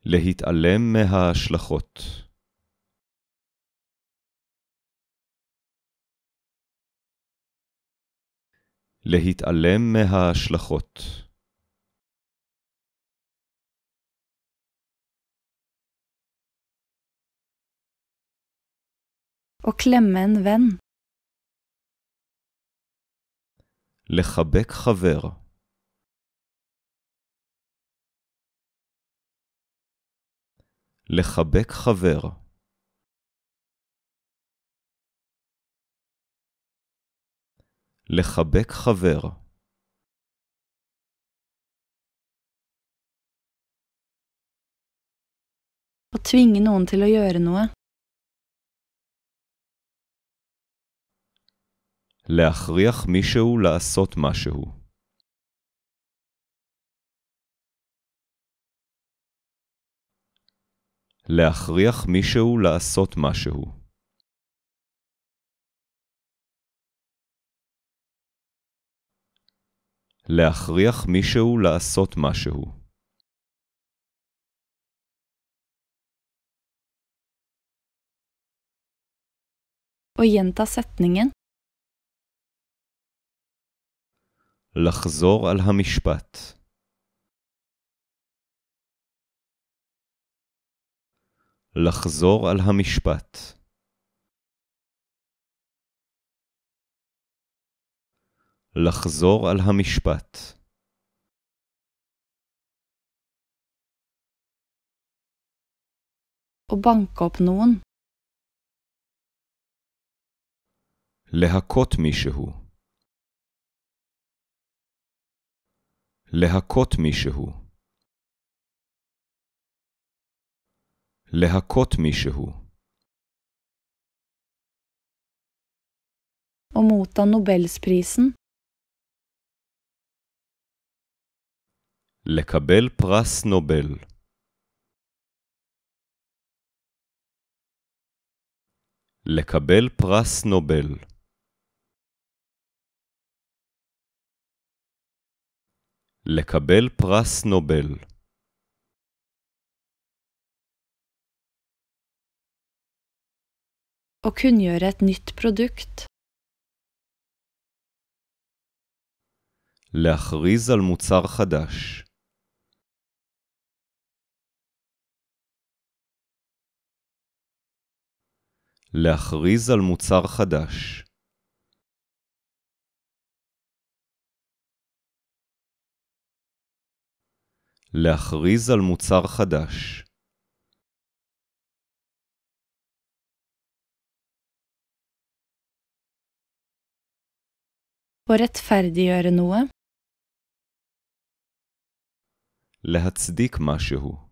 להתעלם מההשלכות. להתעלם מההשלכות. Å klemme en venn. Lechabek haver. Lechabek haver. Lechabek haver. Å tvinge noen til å gjøre noe. להכריח מישהו לעשות משהו. להכריח מישהו לעשות משהו. להכריח מישהו לעשות משהו. Og gjenta setningen לחזור על המשפט. לחזור על המשפט. לחזור על המשפט. Å banke להכות מישהו. להכות מישהו. להכות מישהו. Å motta לקבל פרס נובל. לקבל פרס נובל. לקבל פרס נובל Å kunngjøre et nytt produkt. להכריז על מוצר חדש. להכריז על מוצר חדש. להכריז על מוצר חדש. Å rettferdiggjøre noe. להצדיק משהו.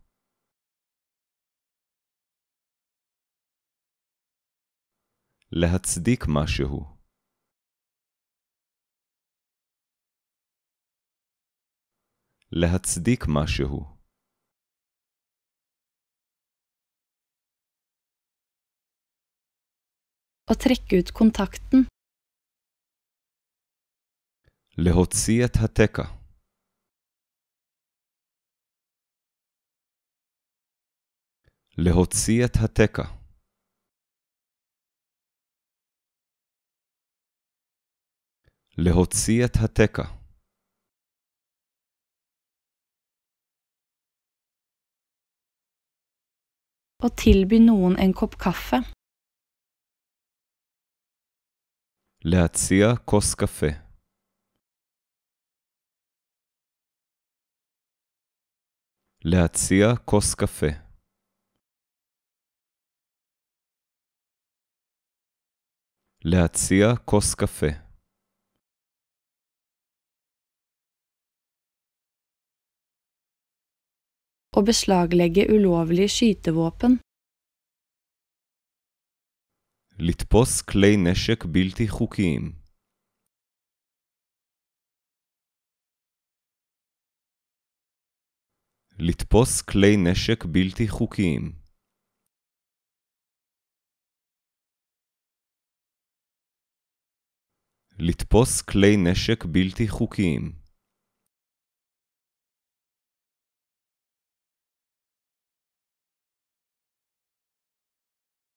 להצדיק משהו. להצדיק משהו. Å trekke ut kontakten. להוציא את התקע. להוציא את התקע. להוציא את התקע. og tilby noen en kopp kaffe. להציע כוס קפה. להציע כוס קפה. להציע כוס קפה. å beslaglegge ulovlige skytevåpen. לתפוס כלי נשק בלתי חוקיים לתפוס כלי נשק בלתי חוקיים לתפוס כלי נשק בלתי חוקיים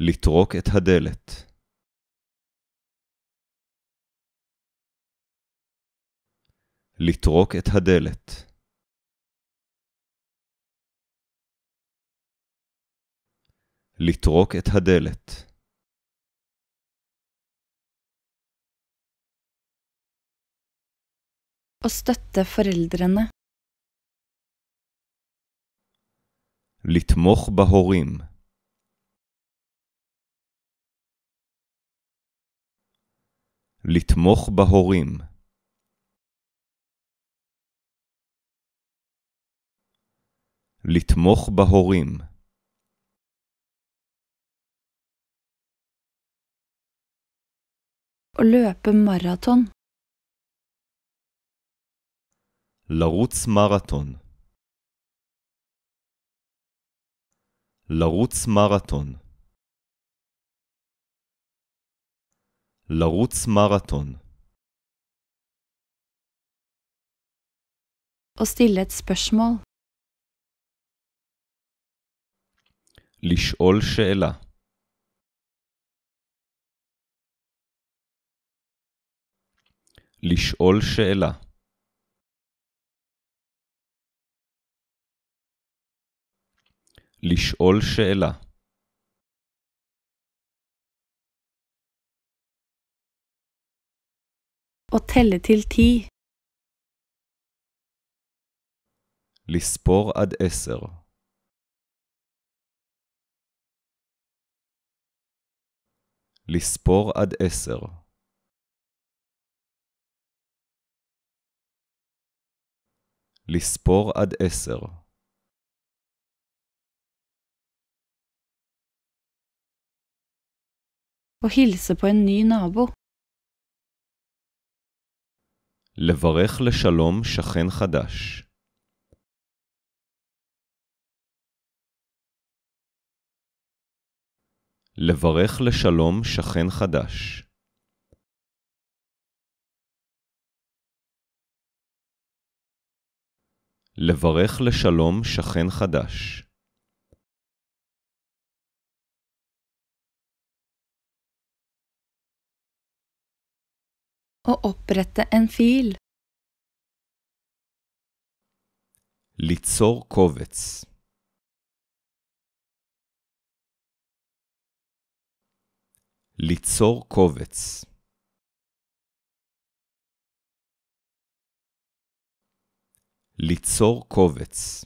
לטרוק את הדלת. לטרוק את הדלת. לטרוק את הדלת. Å støtte foreldrene. לתמוך בהורים. לתמוך בהורים לתמוך בהורים Å מרתון. לרוץ מרתון. לרוץ מרתון. לרוץ מרתון. Å stille et spørsmål. לשאול שאלה. לשאול שאלה. לשאול שאלה. og telle til ti. לספור עד עשר. לספור עד עשר. לספור עד עשר. Og hilse på en ny nabo. לברך לשלום שכן חדש. לברך לשלום שכן חדש. לברך לשלום שכן חדש. å opprette en fil. ליצור קובץ ליצור קובץ ליצור קובץ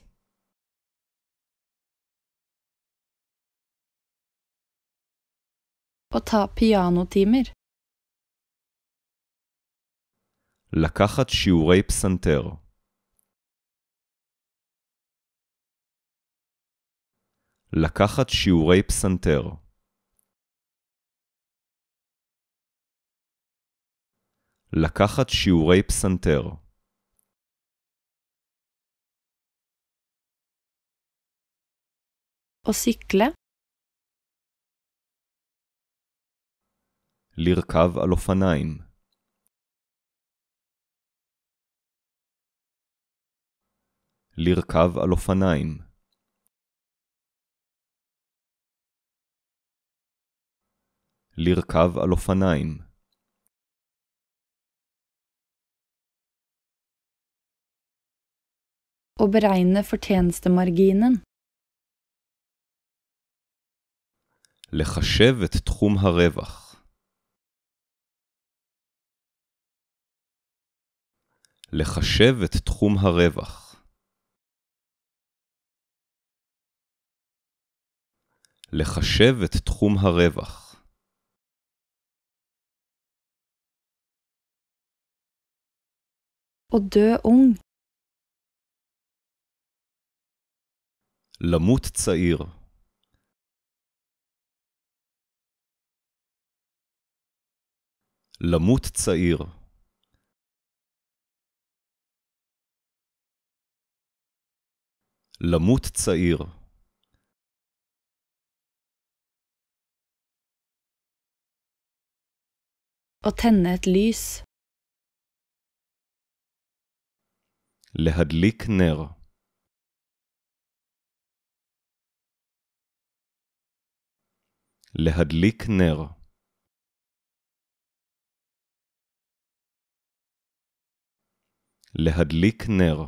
Å ta pianotimer. לקחת שיעורי פסנתר. לקחת שיעורי פסנתר. לקחת שיעורי פסנתר. או סיקלה. לרכב על אופניים. לרכב על אופניים. לרכב על אופניים. Å beregne fortjenestemarginen. לחשב את תחום הרווח. לחשב את תחום הרווח. לחשב את תחום הרווח. או דו אונג. למות צעיר. למות צעיר. למות צעיר. å tenne et lys. להדליק נר. להדליק נר. להדליק נר.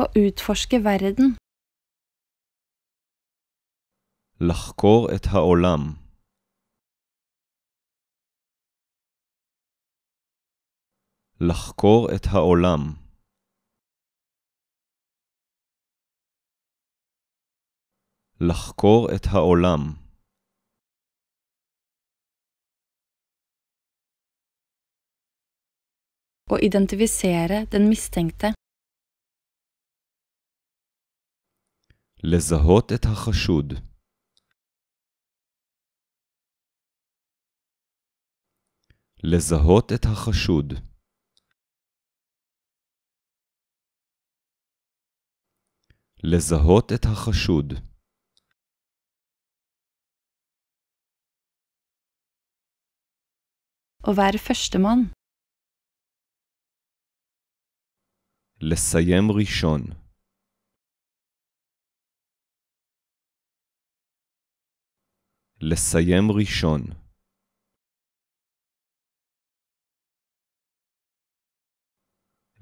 Å utforske verden. לחקור את העולם. לחקור את העולם. לחקור את העולם. Å identifisere den mistenkte. לזהות את החשוד. לזהות את החשוד לזהות את החשוד Å være førstemann. לסיים ראשון. לסיים ראשון.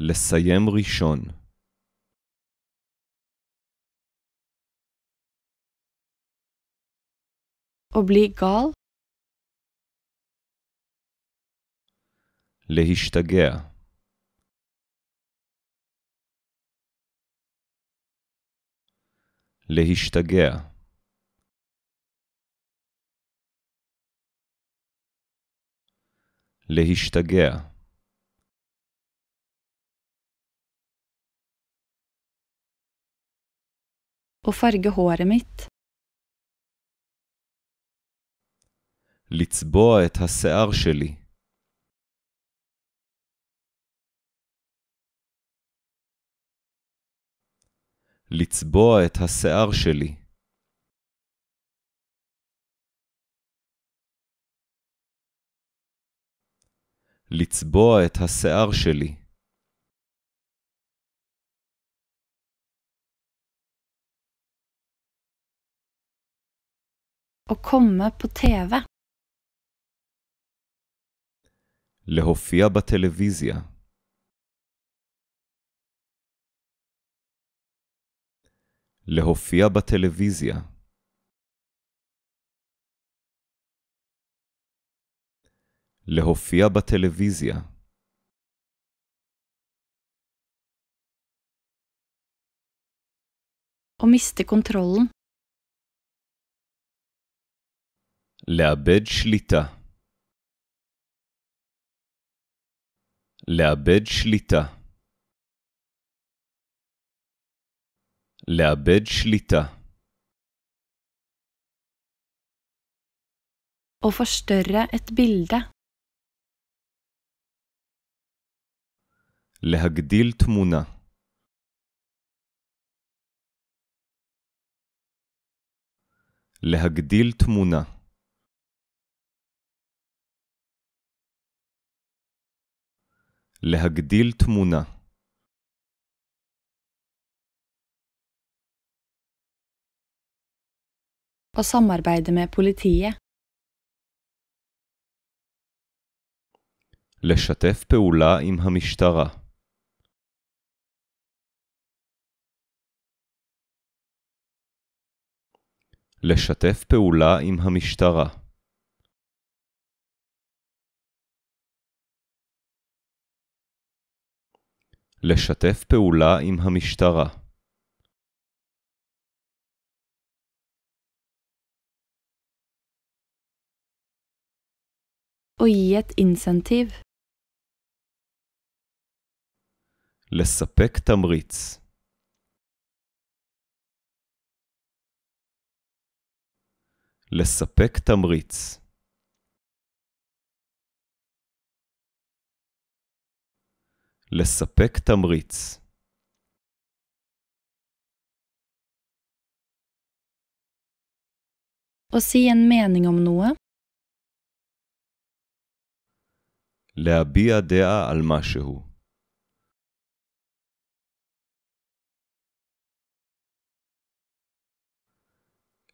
לסיים ראשון. Å bli להשתגע. להשתגע. להשתגע. å farge håret mitt. לצבוע את השיער שלי. לצבוע את השיער שלי. לצבוע את השיער שלי. å komme på TV. להופיע בטלוויזיה. להופיע בטלוויזיה. להופיע בטלוויזיה. Å miste kontrollen. לאבד שליטה לאבד שליטה לאבד שליטה Å forstørre et bilde. להגדיל תמונה. להגדיל תמונה. להגדיל תמונה Å samarbeide med politiet. לשתף פעולה עם המשטרה. לשתף פעולה עם המשטרה. לשתף פעולה עם המשטרה או יית אינסנטיב. לספק תמריץ. לספק תמריץ. לספק תמריץ Å si en להביע דעה על משהו.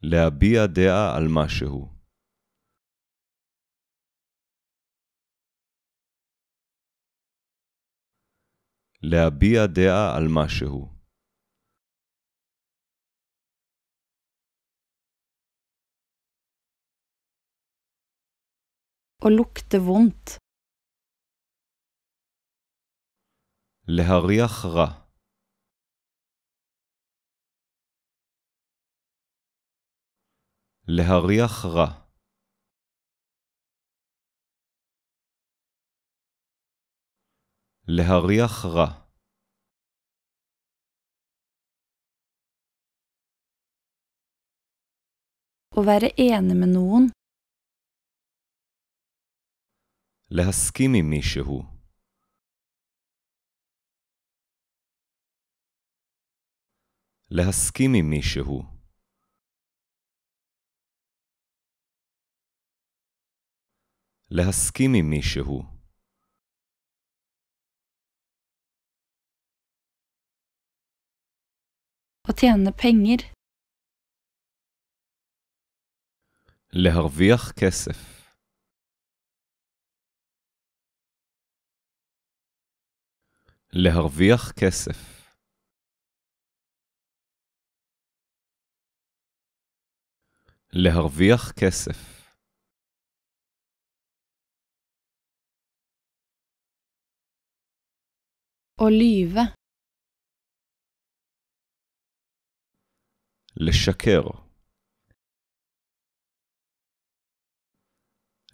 להביע דעה על משהו. להביע דעה על משהו. Å lukte vondt. להריח רע. להריח רע. להריח רע Å være enig med noen. להסכים עם מישהו. להסכים עם מישהו. להסכים עם מישהו. tjene penger. להרוויח כסף. להרוויח כסף. להרוויח כסף. Å lyve. للشكر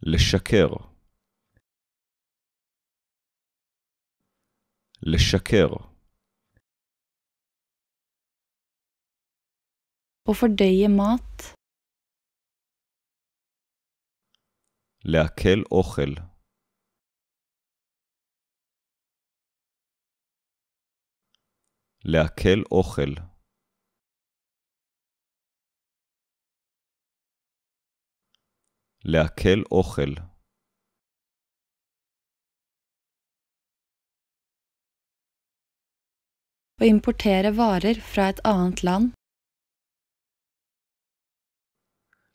للشكر للشكر وفرديه مات لاكل اوخل لاكل اوخل לעכל אוכל. Å importere varer fra et annet land.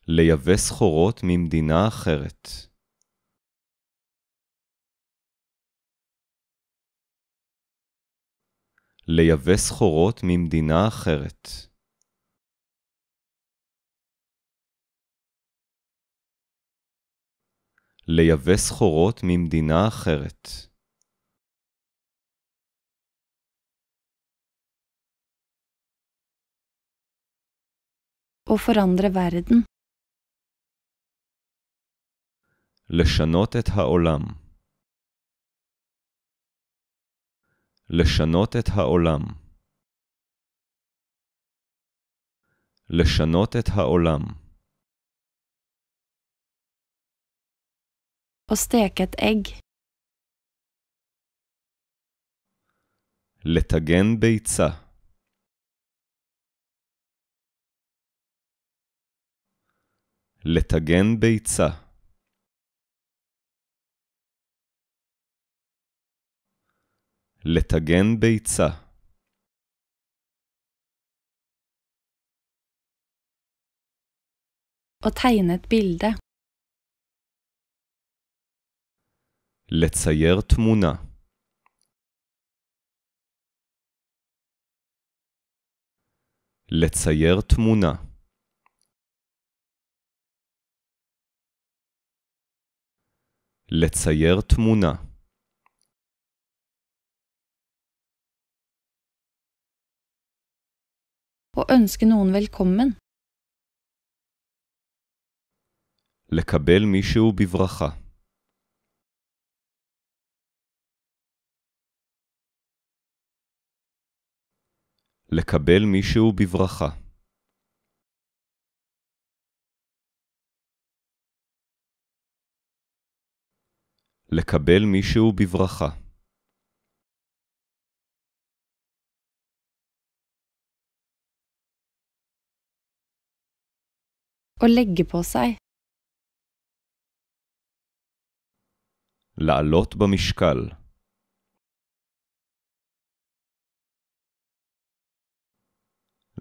לייבא סחורות ממדינה אחרת. לייבא סחורות ממדינה אחרת. לייבא סחורות ממדינה אחרת. לשנות את העולם. לשנות את העולם. לשנות את העולם. og steke et egg. לטגן ביצה לטגן ביצה לטגן ביצה Å tegne et bilde. לצייר תמונה. לצייר תמונה. לצייר תמונה. Å ønske noen velkommen. לקבל מישהו בברכה. לקבל מישהו בברכה. לקבל מישהו בברכה. Å legge på seg. לעלות במשקל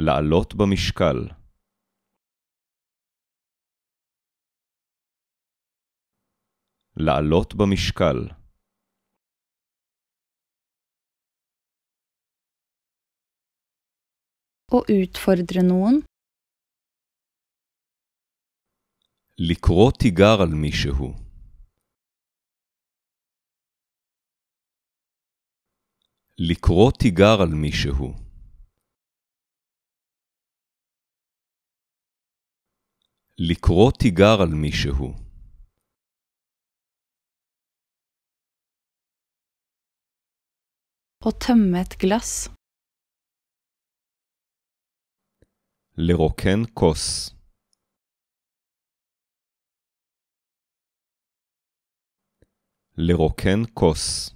לעלות במשקל לעלות במשקל או utfordre noen. לקרוא תיגר על מישהו. לקרוא תיגר על מישהו. לקרוא תיגר על מישהו. או tømme et לרוקן כוס. לרוקן כוס.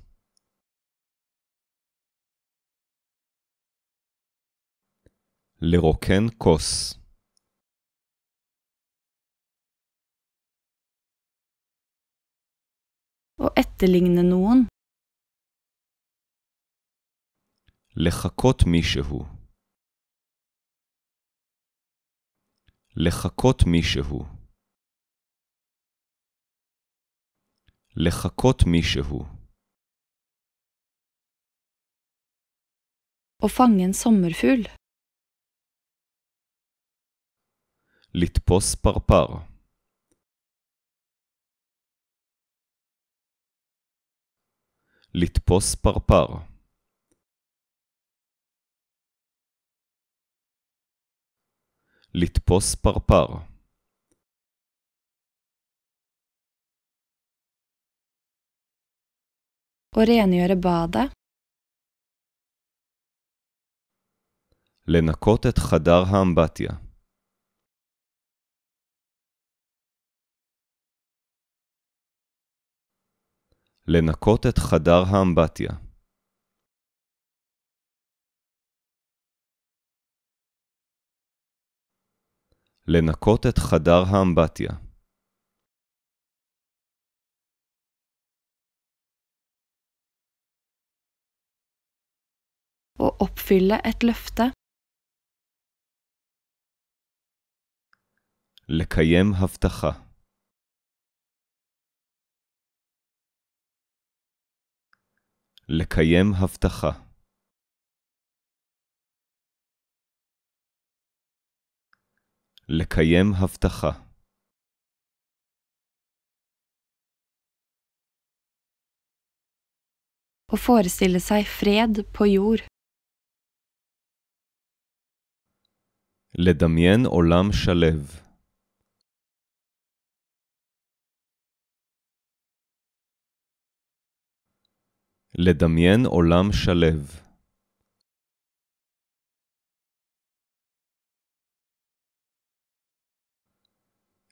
לרוקן כוס. å etterligne noen. לחקות מישהו לחקות מישהו לחקות מישהו Å fange en sommerfugl. לתפוס פרפר לתפוס פרפר לתפוס פרפר Å rengjøre badet. לנקות את חדר האמבטיה. לנקות את חדר האמבטיה לנקות את חדר האמבטיה Å oppfylle et løfte. לקיים הבטחה לקיים הבטחה. לקיים הבטחה. Å forestille seg fred på jord. לדמיין עולם שלו. לדמיין עולם שלו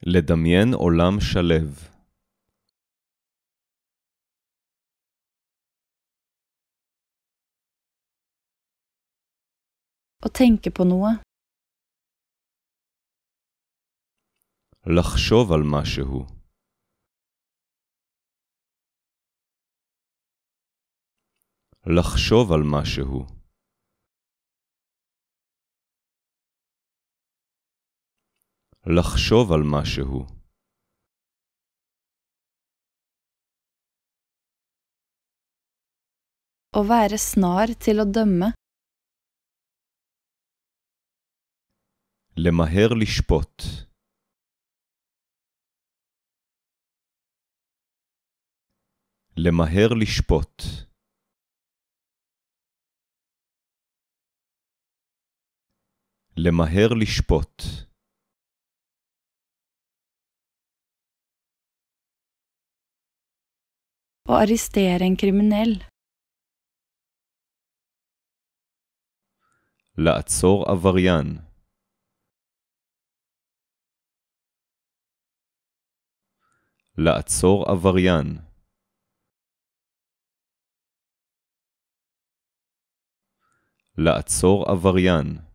לדמיין עולם שלו או תנקה på לחשוב על משהו לחשוב על משהו. לחשוב על משהו. Å være snar til å dømme. למהר לשפוט. למהר לשפוט. למהר לשפוט. Å arrestere en kriminell. לעצור עבריין. לעצור עבריין. לעצור עבריין.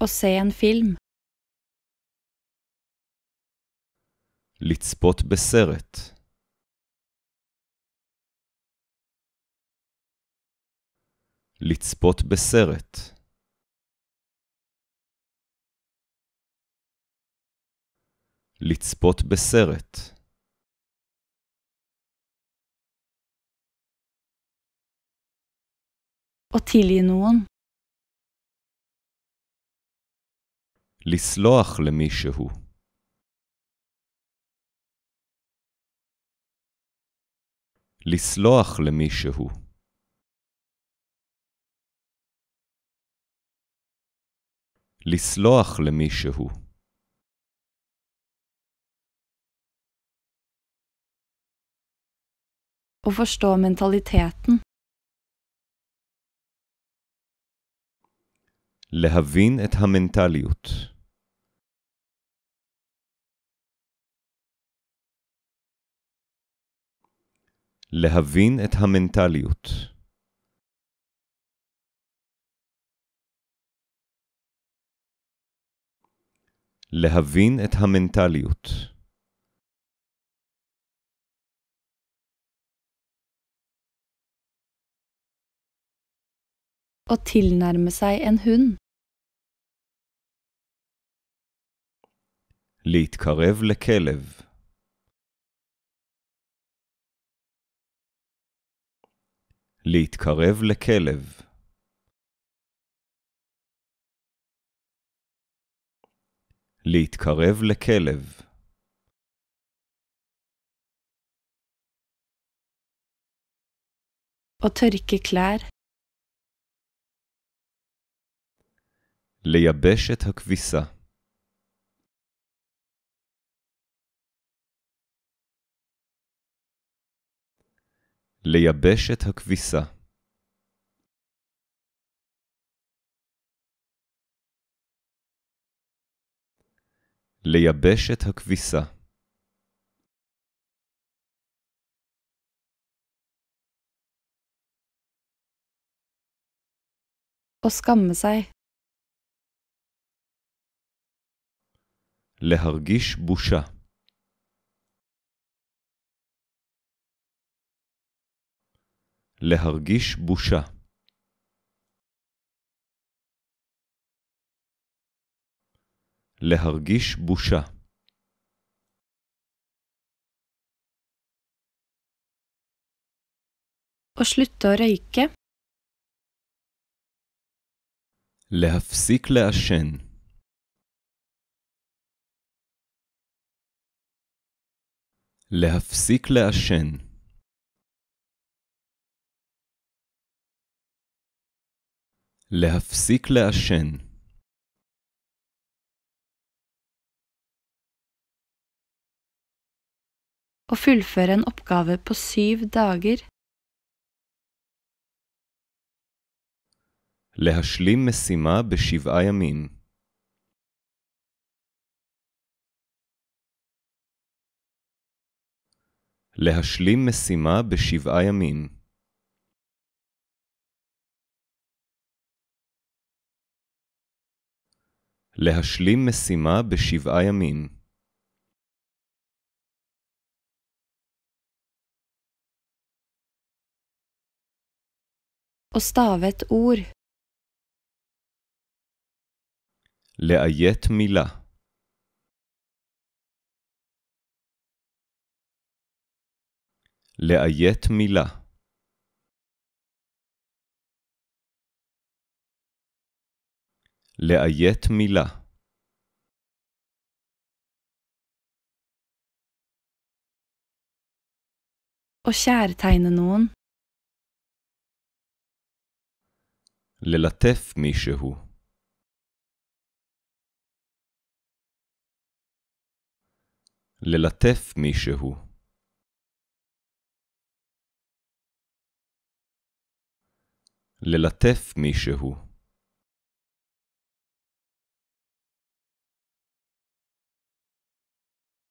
å se en film. לצפות בסרט. לצפות בסרט. לצפות בסרט. Å tilgi noen. לסלוח למישהו. לסלוח למישהו. לסלוח למישהו. Å forstå mentaliteten. להבין את המנטליות. להבין את המנטליות. להבין את המנטליות. å tilnærme seg en hund. להתקרב לכלב. להתקרב לכלב. להתקרב לכלב. Å tørke klær. לייבש את הכביסה לייבש את הכביסה. לייבש את הכביסה. Å skamme seg. להרגיש בושה. להרגיש בושה. להרגיש בושה. Å slutte å røyke. להפסיק לעשן. להפסיק לעשן להפסיק לעשן Å fullføre en oppgave på syv dager. להשלים משימה בשבעה ימים. להשלים משימה בשבעה ימים. להשלים משימה בשבעה ימים. Å stave לאיית מילה לאיית מילה לאיית מילה Å kjærtegne noen. ללטף מישהו. ללטף מישהו. ללטף מישהו.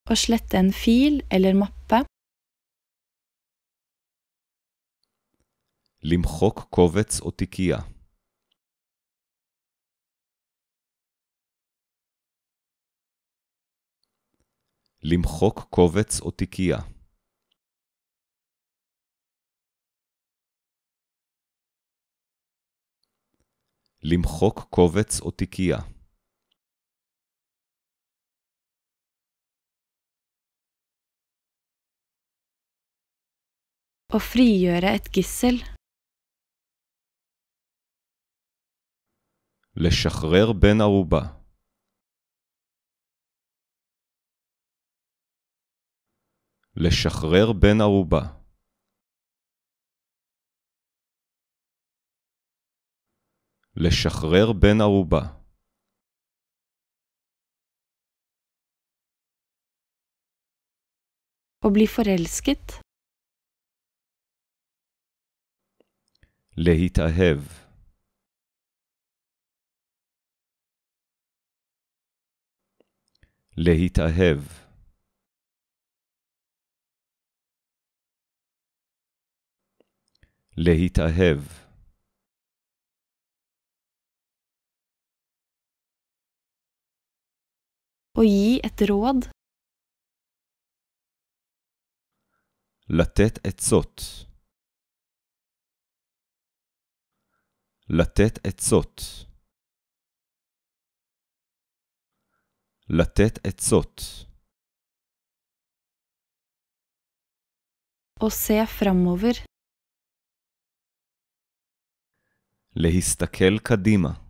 Å slette en fil eller mappe. למחוק קובץ או תיקייה. למחוק קובץ או תיקייה. למחוק קובץ או תיקייה. Å frigjøre et gissel. לשחרר בן ערובה. לשחרר בן ערובה. לשחרר בן ערובה להתאהב. להתאהב. להתאהב. og gi et råd. לתת עצות. לתת עצות. לתת עצות. Å se framover. להסתכל קדימה.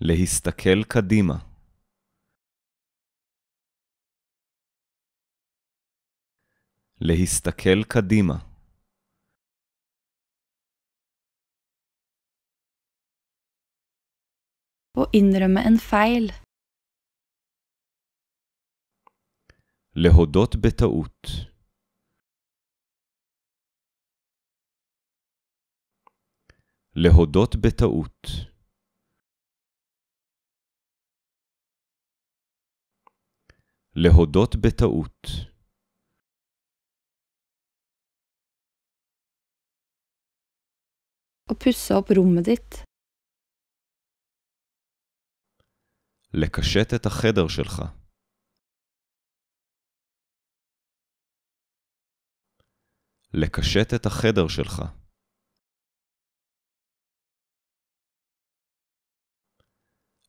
להסתכל קדימה. להסתכל קדימה. להודות בטעות. להודות בטעות. להודות בטעות. Å pusse opp rommet ditt. לקשט את החדר שלך. לקשט את החדר שלך.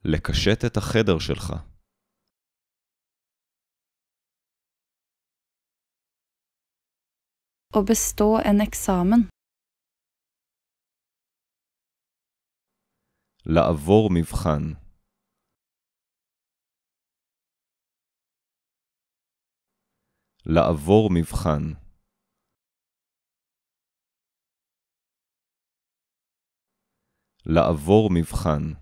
לקשט את החדר שלך. Och bestå en examen. Laavor mivchan. Laavor mivchan. Laavor mivchan.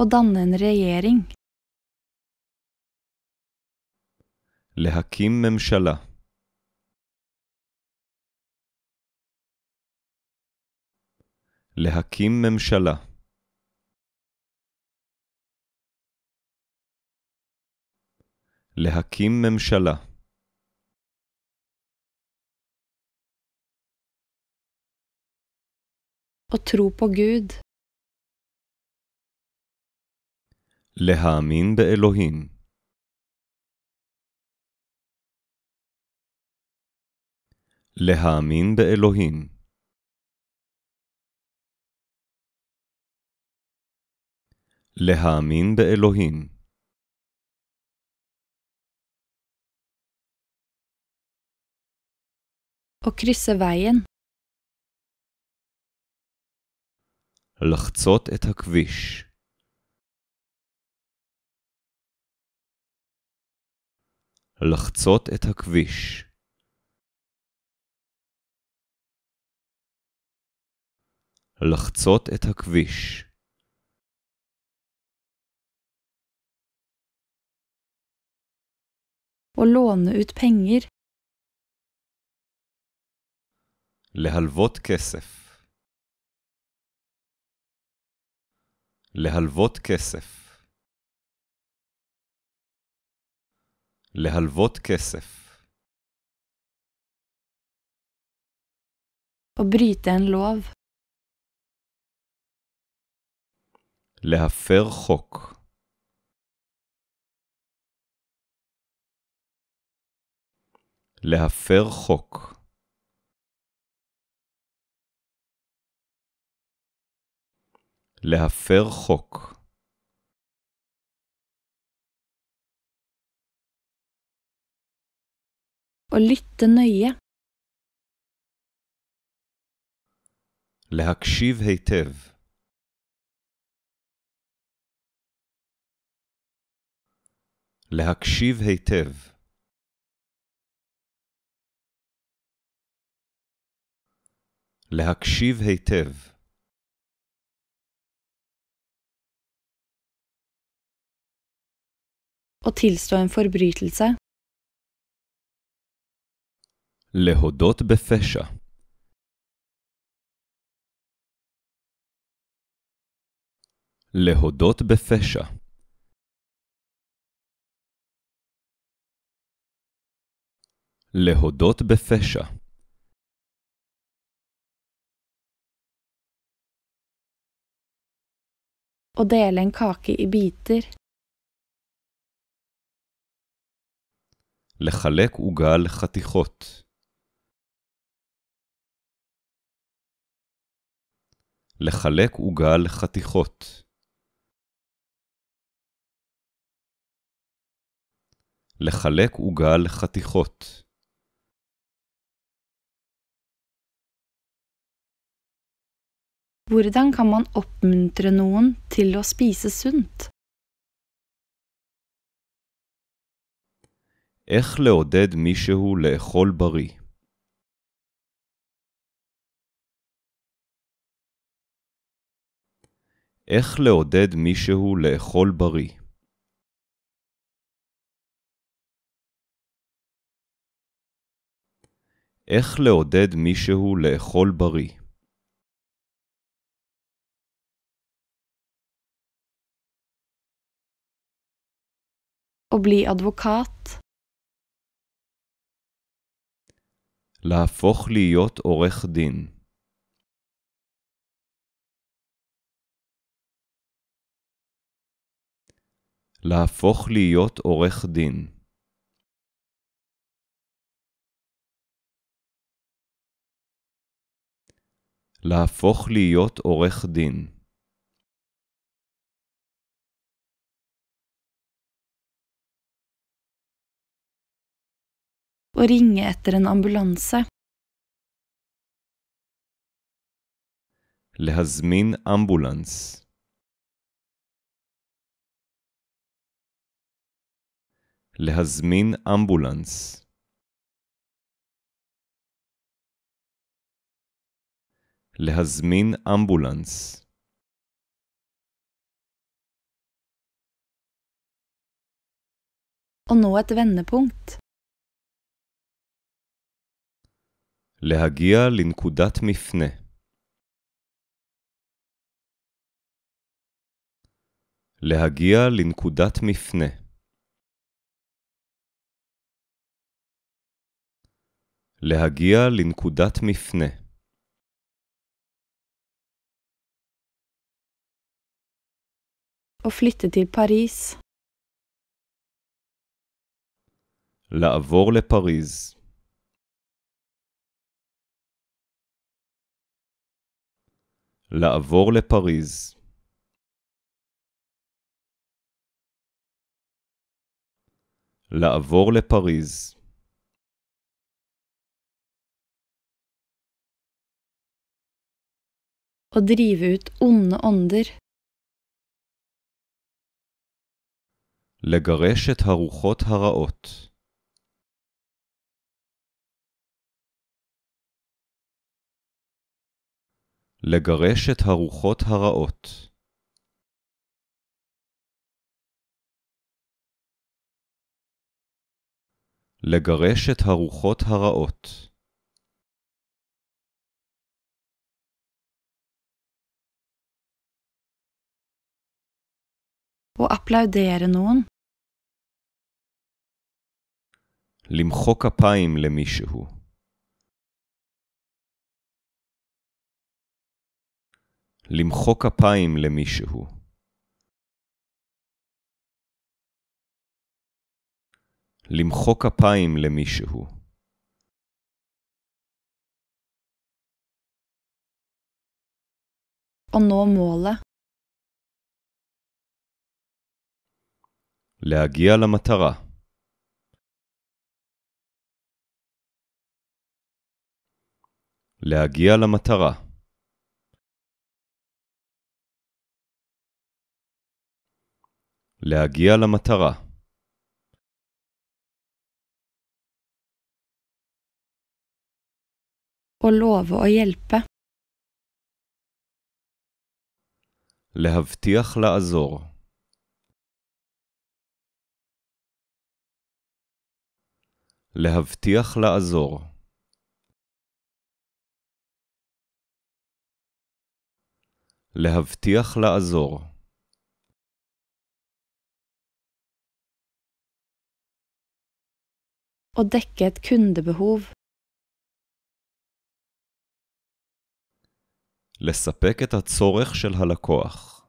Å danne en regering. להקים ממשלה להקים ממשלה להקים ממשלה Å tro på Gud. be Elohim. להאמין באלוהים להאמין באלוהים או קריסה ויין. לחצות את הכביש. לחצות את הכביש. לחצות את הכביש. Å låne ut penger. להלוות כסף. להלוות כסף. להלוות כסף. Å bryte en להפר חוק. להפר חוק. להפר חוק. Å lytte nøye. להקשיב היטב. להקשיב היטב. להקשיב היטב. Å tilstå en להודות בפשע. להודות בפשע. להודות בפשע Å dele en kake i biter. לחלק עוגה לחתיכות. לחלק עוגה לחתיכות. לחלק עוגה לחתיכות. Hvordan kan man oppmuntre noen til å spise sunt? איך לעודד מישהו לאכול בריא? איך לעודד מישהו לאכול בריא? Å bli advokat. להפוך להיות עורך דין. להפוך להיות עורך דין. להפוך להיות עורך דין. og ringe etter en ambulanse. להזמין אמבולנס. להזמין אמבולנס. להזמין אמבולנס. Og nå et vendepunkt. להגיע לנקודת מפנה. להגיע לנקודת מפנה. להגיע לנקודת מפנה. לעבור לפריז. לעבור לפריז. לעבור לפריז. Å drive ut onde ånder. לגרש את הרוחות הרעות. לגרש את הרוחות הרעות. לגרש את הרוחות הרעות. Å applaudere noen. למחוא כפיים למישהו. למחוא כפיים למישהו. למחוא כפיים למישהו. Å להגיע למטרה. להגיע למטרה. להגיע למטרה Å love å hjelpe. להבטיח לעזור. להבטיח לעזור. להבטיח לעזור. å dekke et kundebehov. לספק את הצורך של הלקוח.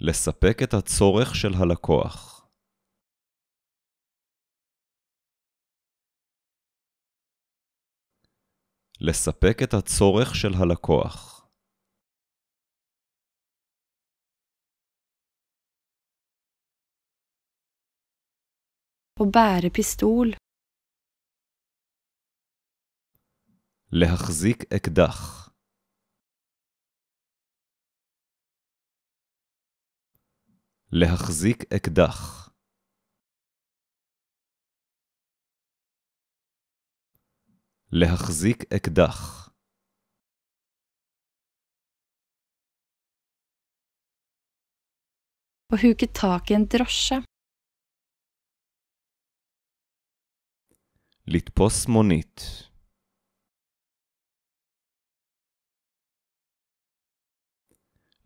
לספק את הצורך של הלקוח. לספק את הצורך של הלקוח. å bære pistol. להחזיק אקדח. להחזיק אקדח. להחזיק אקדח. Å huke tak i en drosje. לתפוס מונית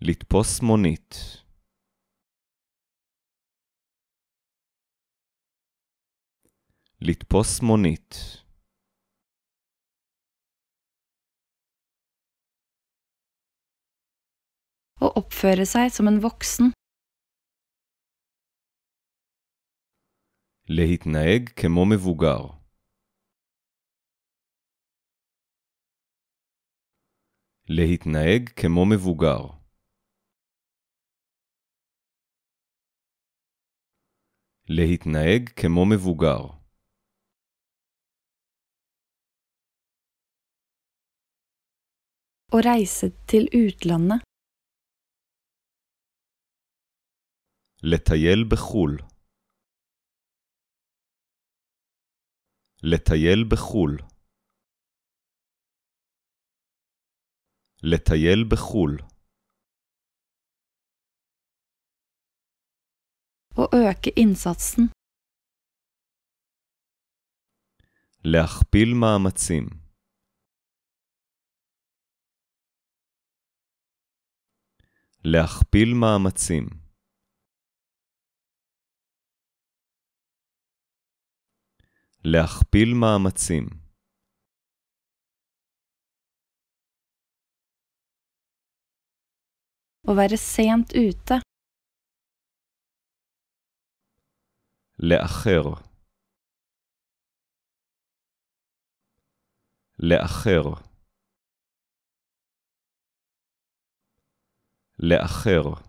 לתפוס מונית לתפוס מונית Å oppføre seg som en voksen. להתנהג כמו מבוגר. להתנהג כמו מבוגר. להתנהג כמו מבוגר. Å reise til utlandet. לטייל בחו"ל. לטייל בחו"ל. לטייל בחו"ל. להכפיל מאמצים. להכפיל מאמצים. להכפיל מאמצים. Å være sent ute. לאחר לאחר לאחר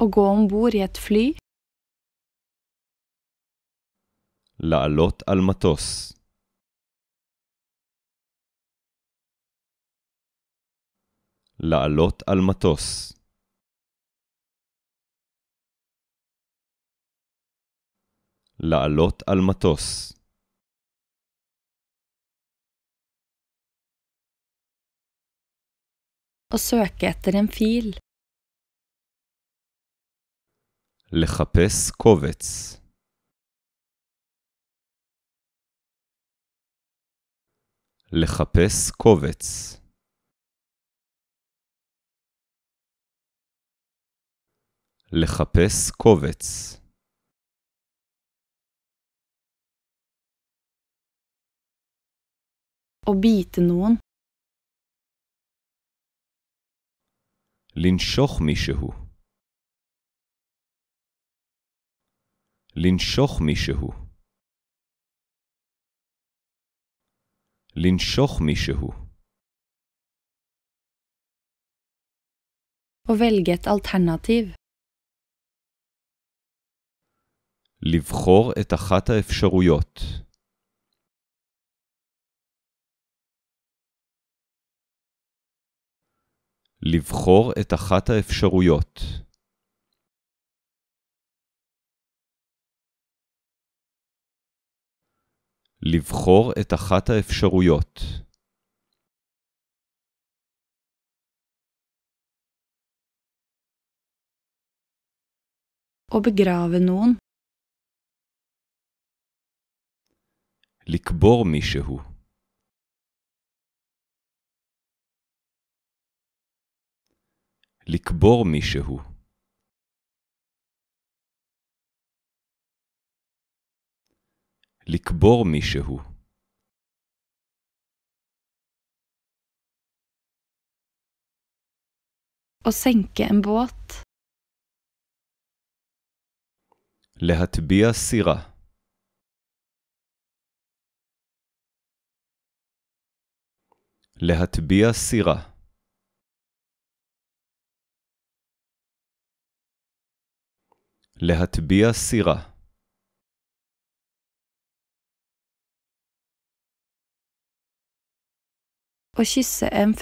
Å gå om bord i et fly. לעלות al matos. לעלות על מטוס. לעלות על מטוס. Å søke etter en לחפש קובץ. לחפש קובץ. לחפש קובץ. Å bite לנשוך מישהו. לנשוך מישהו. לנשוך מישהו. Å velge et alternativ. לבחור את אחת האפשרויות. לבחור את אחת האפשרויות. לבחור את אחת האפשרויות. או begrave ונון. לקבור מישהו. לקבור מישהו. לקבור מישהו. Å senke להטביע סירה. להטביע סירה להטביע סירה Å kysse en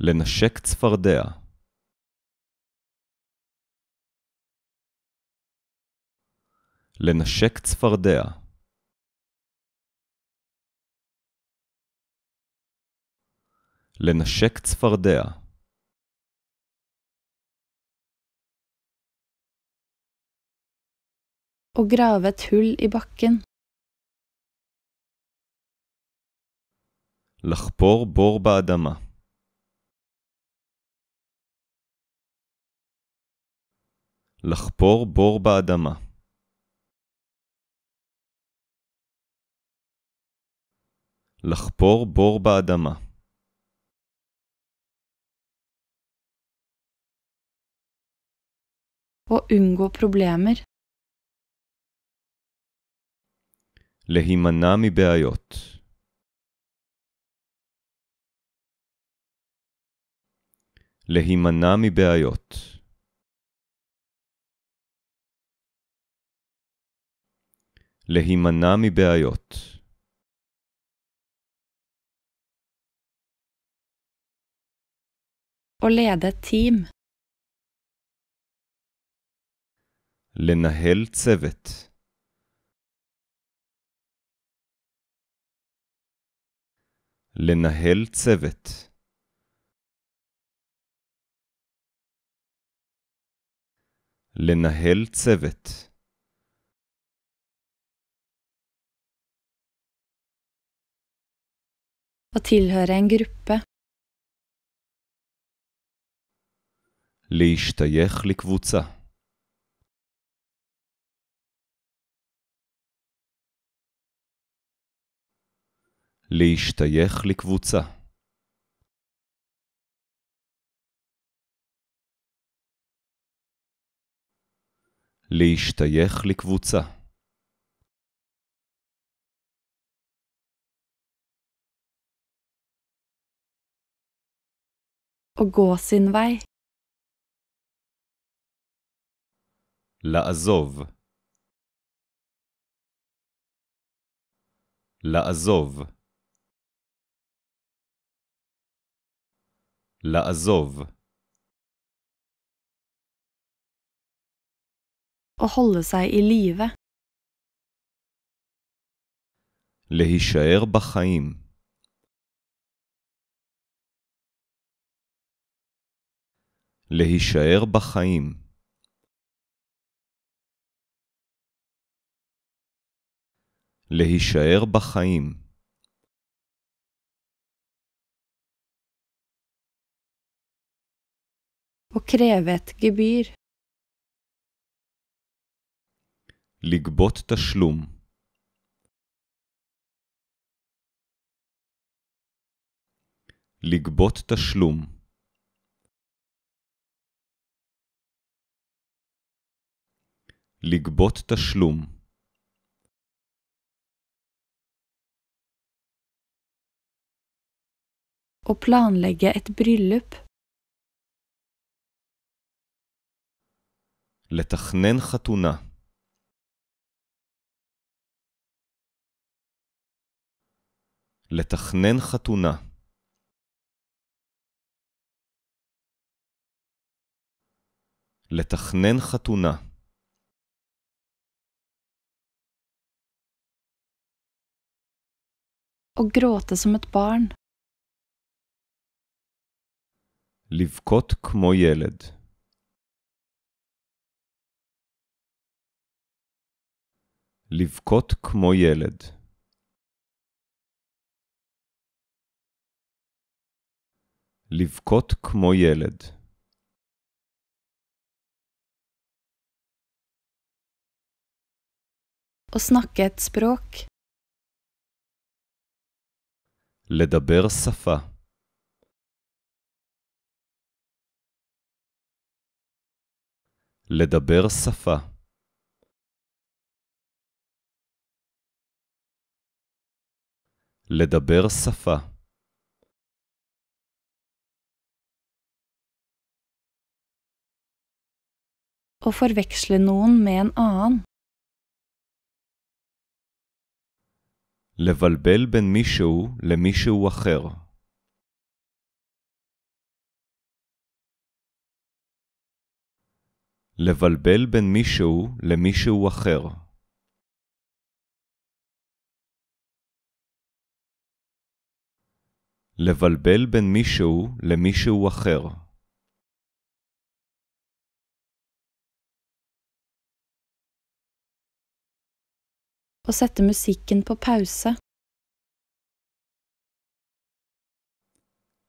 לנשק צפרדע. לנשק צפרדע. לנשק צפרדע Å grave et hull i bakken. לחפור בור באדמה. לחפור בור באדמה. לחפור בור באדמה. og unngå problemer. להימנע מבעיות. להימנע מבעיות. Å lede et team. לנהל צוות. לנהל צוות. לנהל צוות. Å tilhøre en gruppe. להשתייך לקבוצה. להשתייך לקבוצה. להשתייך לקבוצה. או gå sin לעזוב. לעזוב. לעזוב. Å holde seg i live. להישאר בחיים. להישאר בחיים. להישאר בחיים. og kreve et gebyr. לגבות תשלום לגבות תשלום לגבות תשלום Å planlegge et bryllup לתכנן חתונה לתכנן חתונה לתכנן חתונה או גרוטה som et לבכות כמו ילד לבכות כמו ילד. לבכות כמו ילד. Å snakke et språk. לדבר שפה. לדבר שפה. לדבר שפה Å forveksle noen med en annen. לבלבל בין מישהו למישהו אחר. לבלבל בין מישהו למישהו אחר. לבלבל בין מישהו למישהו אחר. Å sette musikken på pause.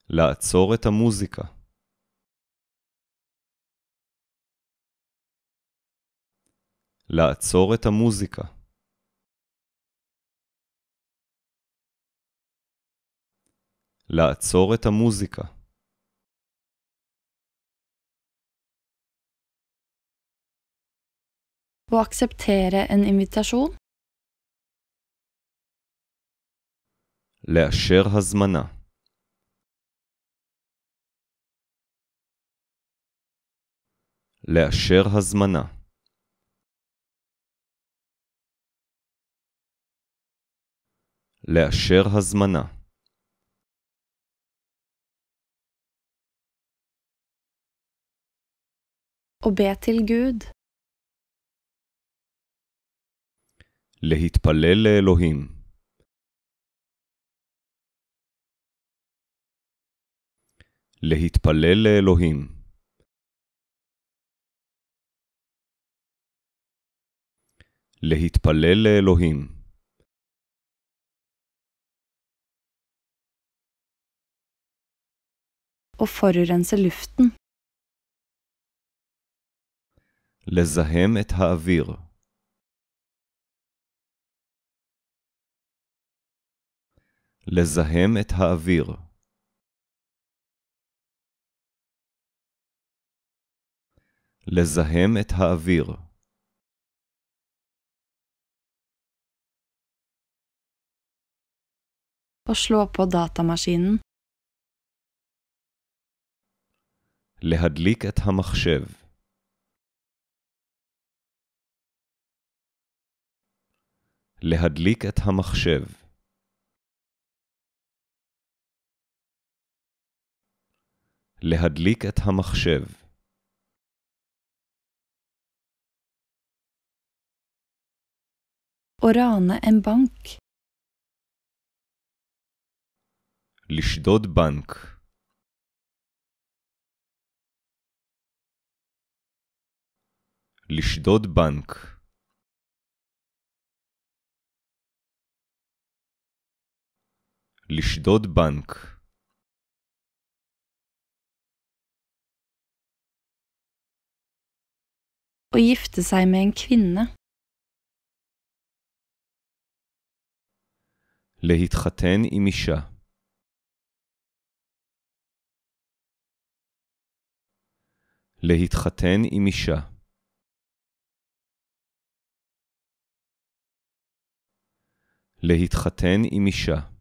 לעצור את המוזיקה. לעצור את המוזיקה. לעצור את המוזיקה. Å akseptere en invitasjon. לאשר הזמנה. לאשר הזמנה. לאשר הזמנה. å be til Gud. להתפלל לאלוהים. להתפלל לאלוהים. להתפלל לאלוהים. å forurense luften. לזהם את האוויר. לזהם את האוויר. לזהם את האוויר. Å slå på datamaskinen. להדליק את המחשב. להדליק את המחשב. להדליק את המחשב. Å אין בנק. לשדוד בנק. לשדוד בנק. לשדוד בנק Å gifte seg med en kvinne. להתחתן עם אישה. להתחתן עם אישה. להתחתן עם אישה.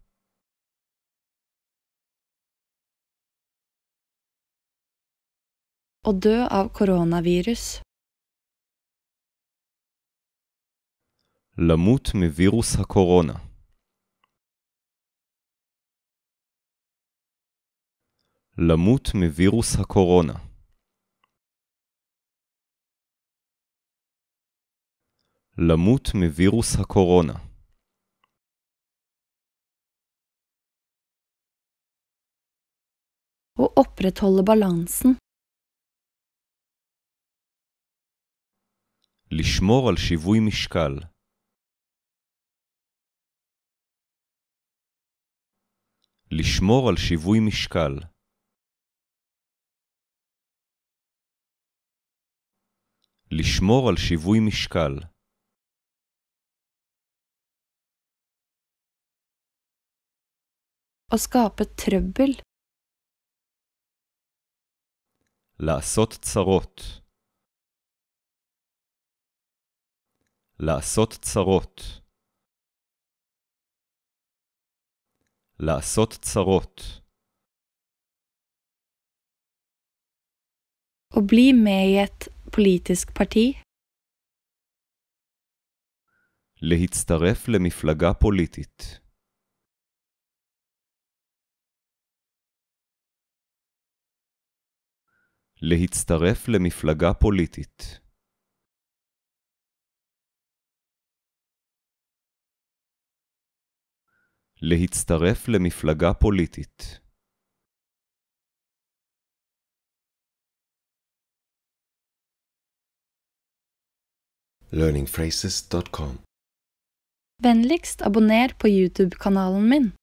å dø av koronavirus. למות מווירוס הקורונה. למות מווירוס הקורונה. למות מווירוס הקורונה. Å opprettholde balansen. לשמור על שיווי משקל לשמור על שיווי משקל לשמור על שיווי משקל Å skape trøbbel. לעשות צרות לעשות צרות. לעשות צרות. ובלי bli פוליטיסק פרטי? להצטרף למפלגה פוליטית. להצטרף למפלגה פוליטית. להצטרף למפלגה פוליטית. learningphrases.com Vennligst abonner på YouTube-kanalen min.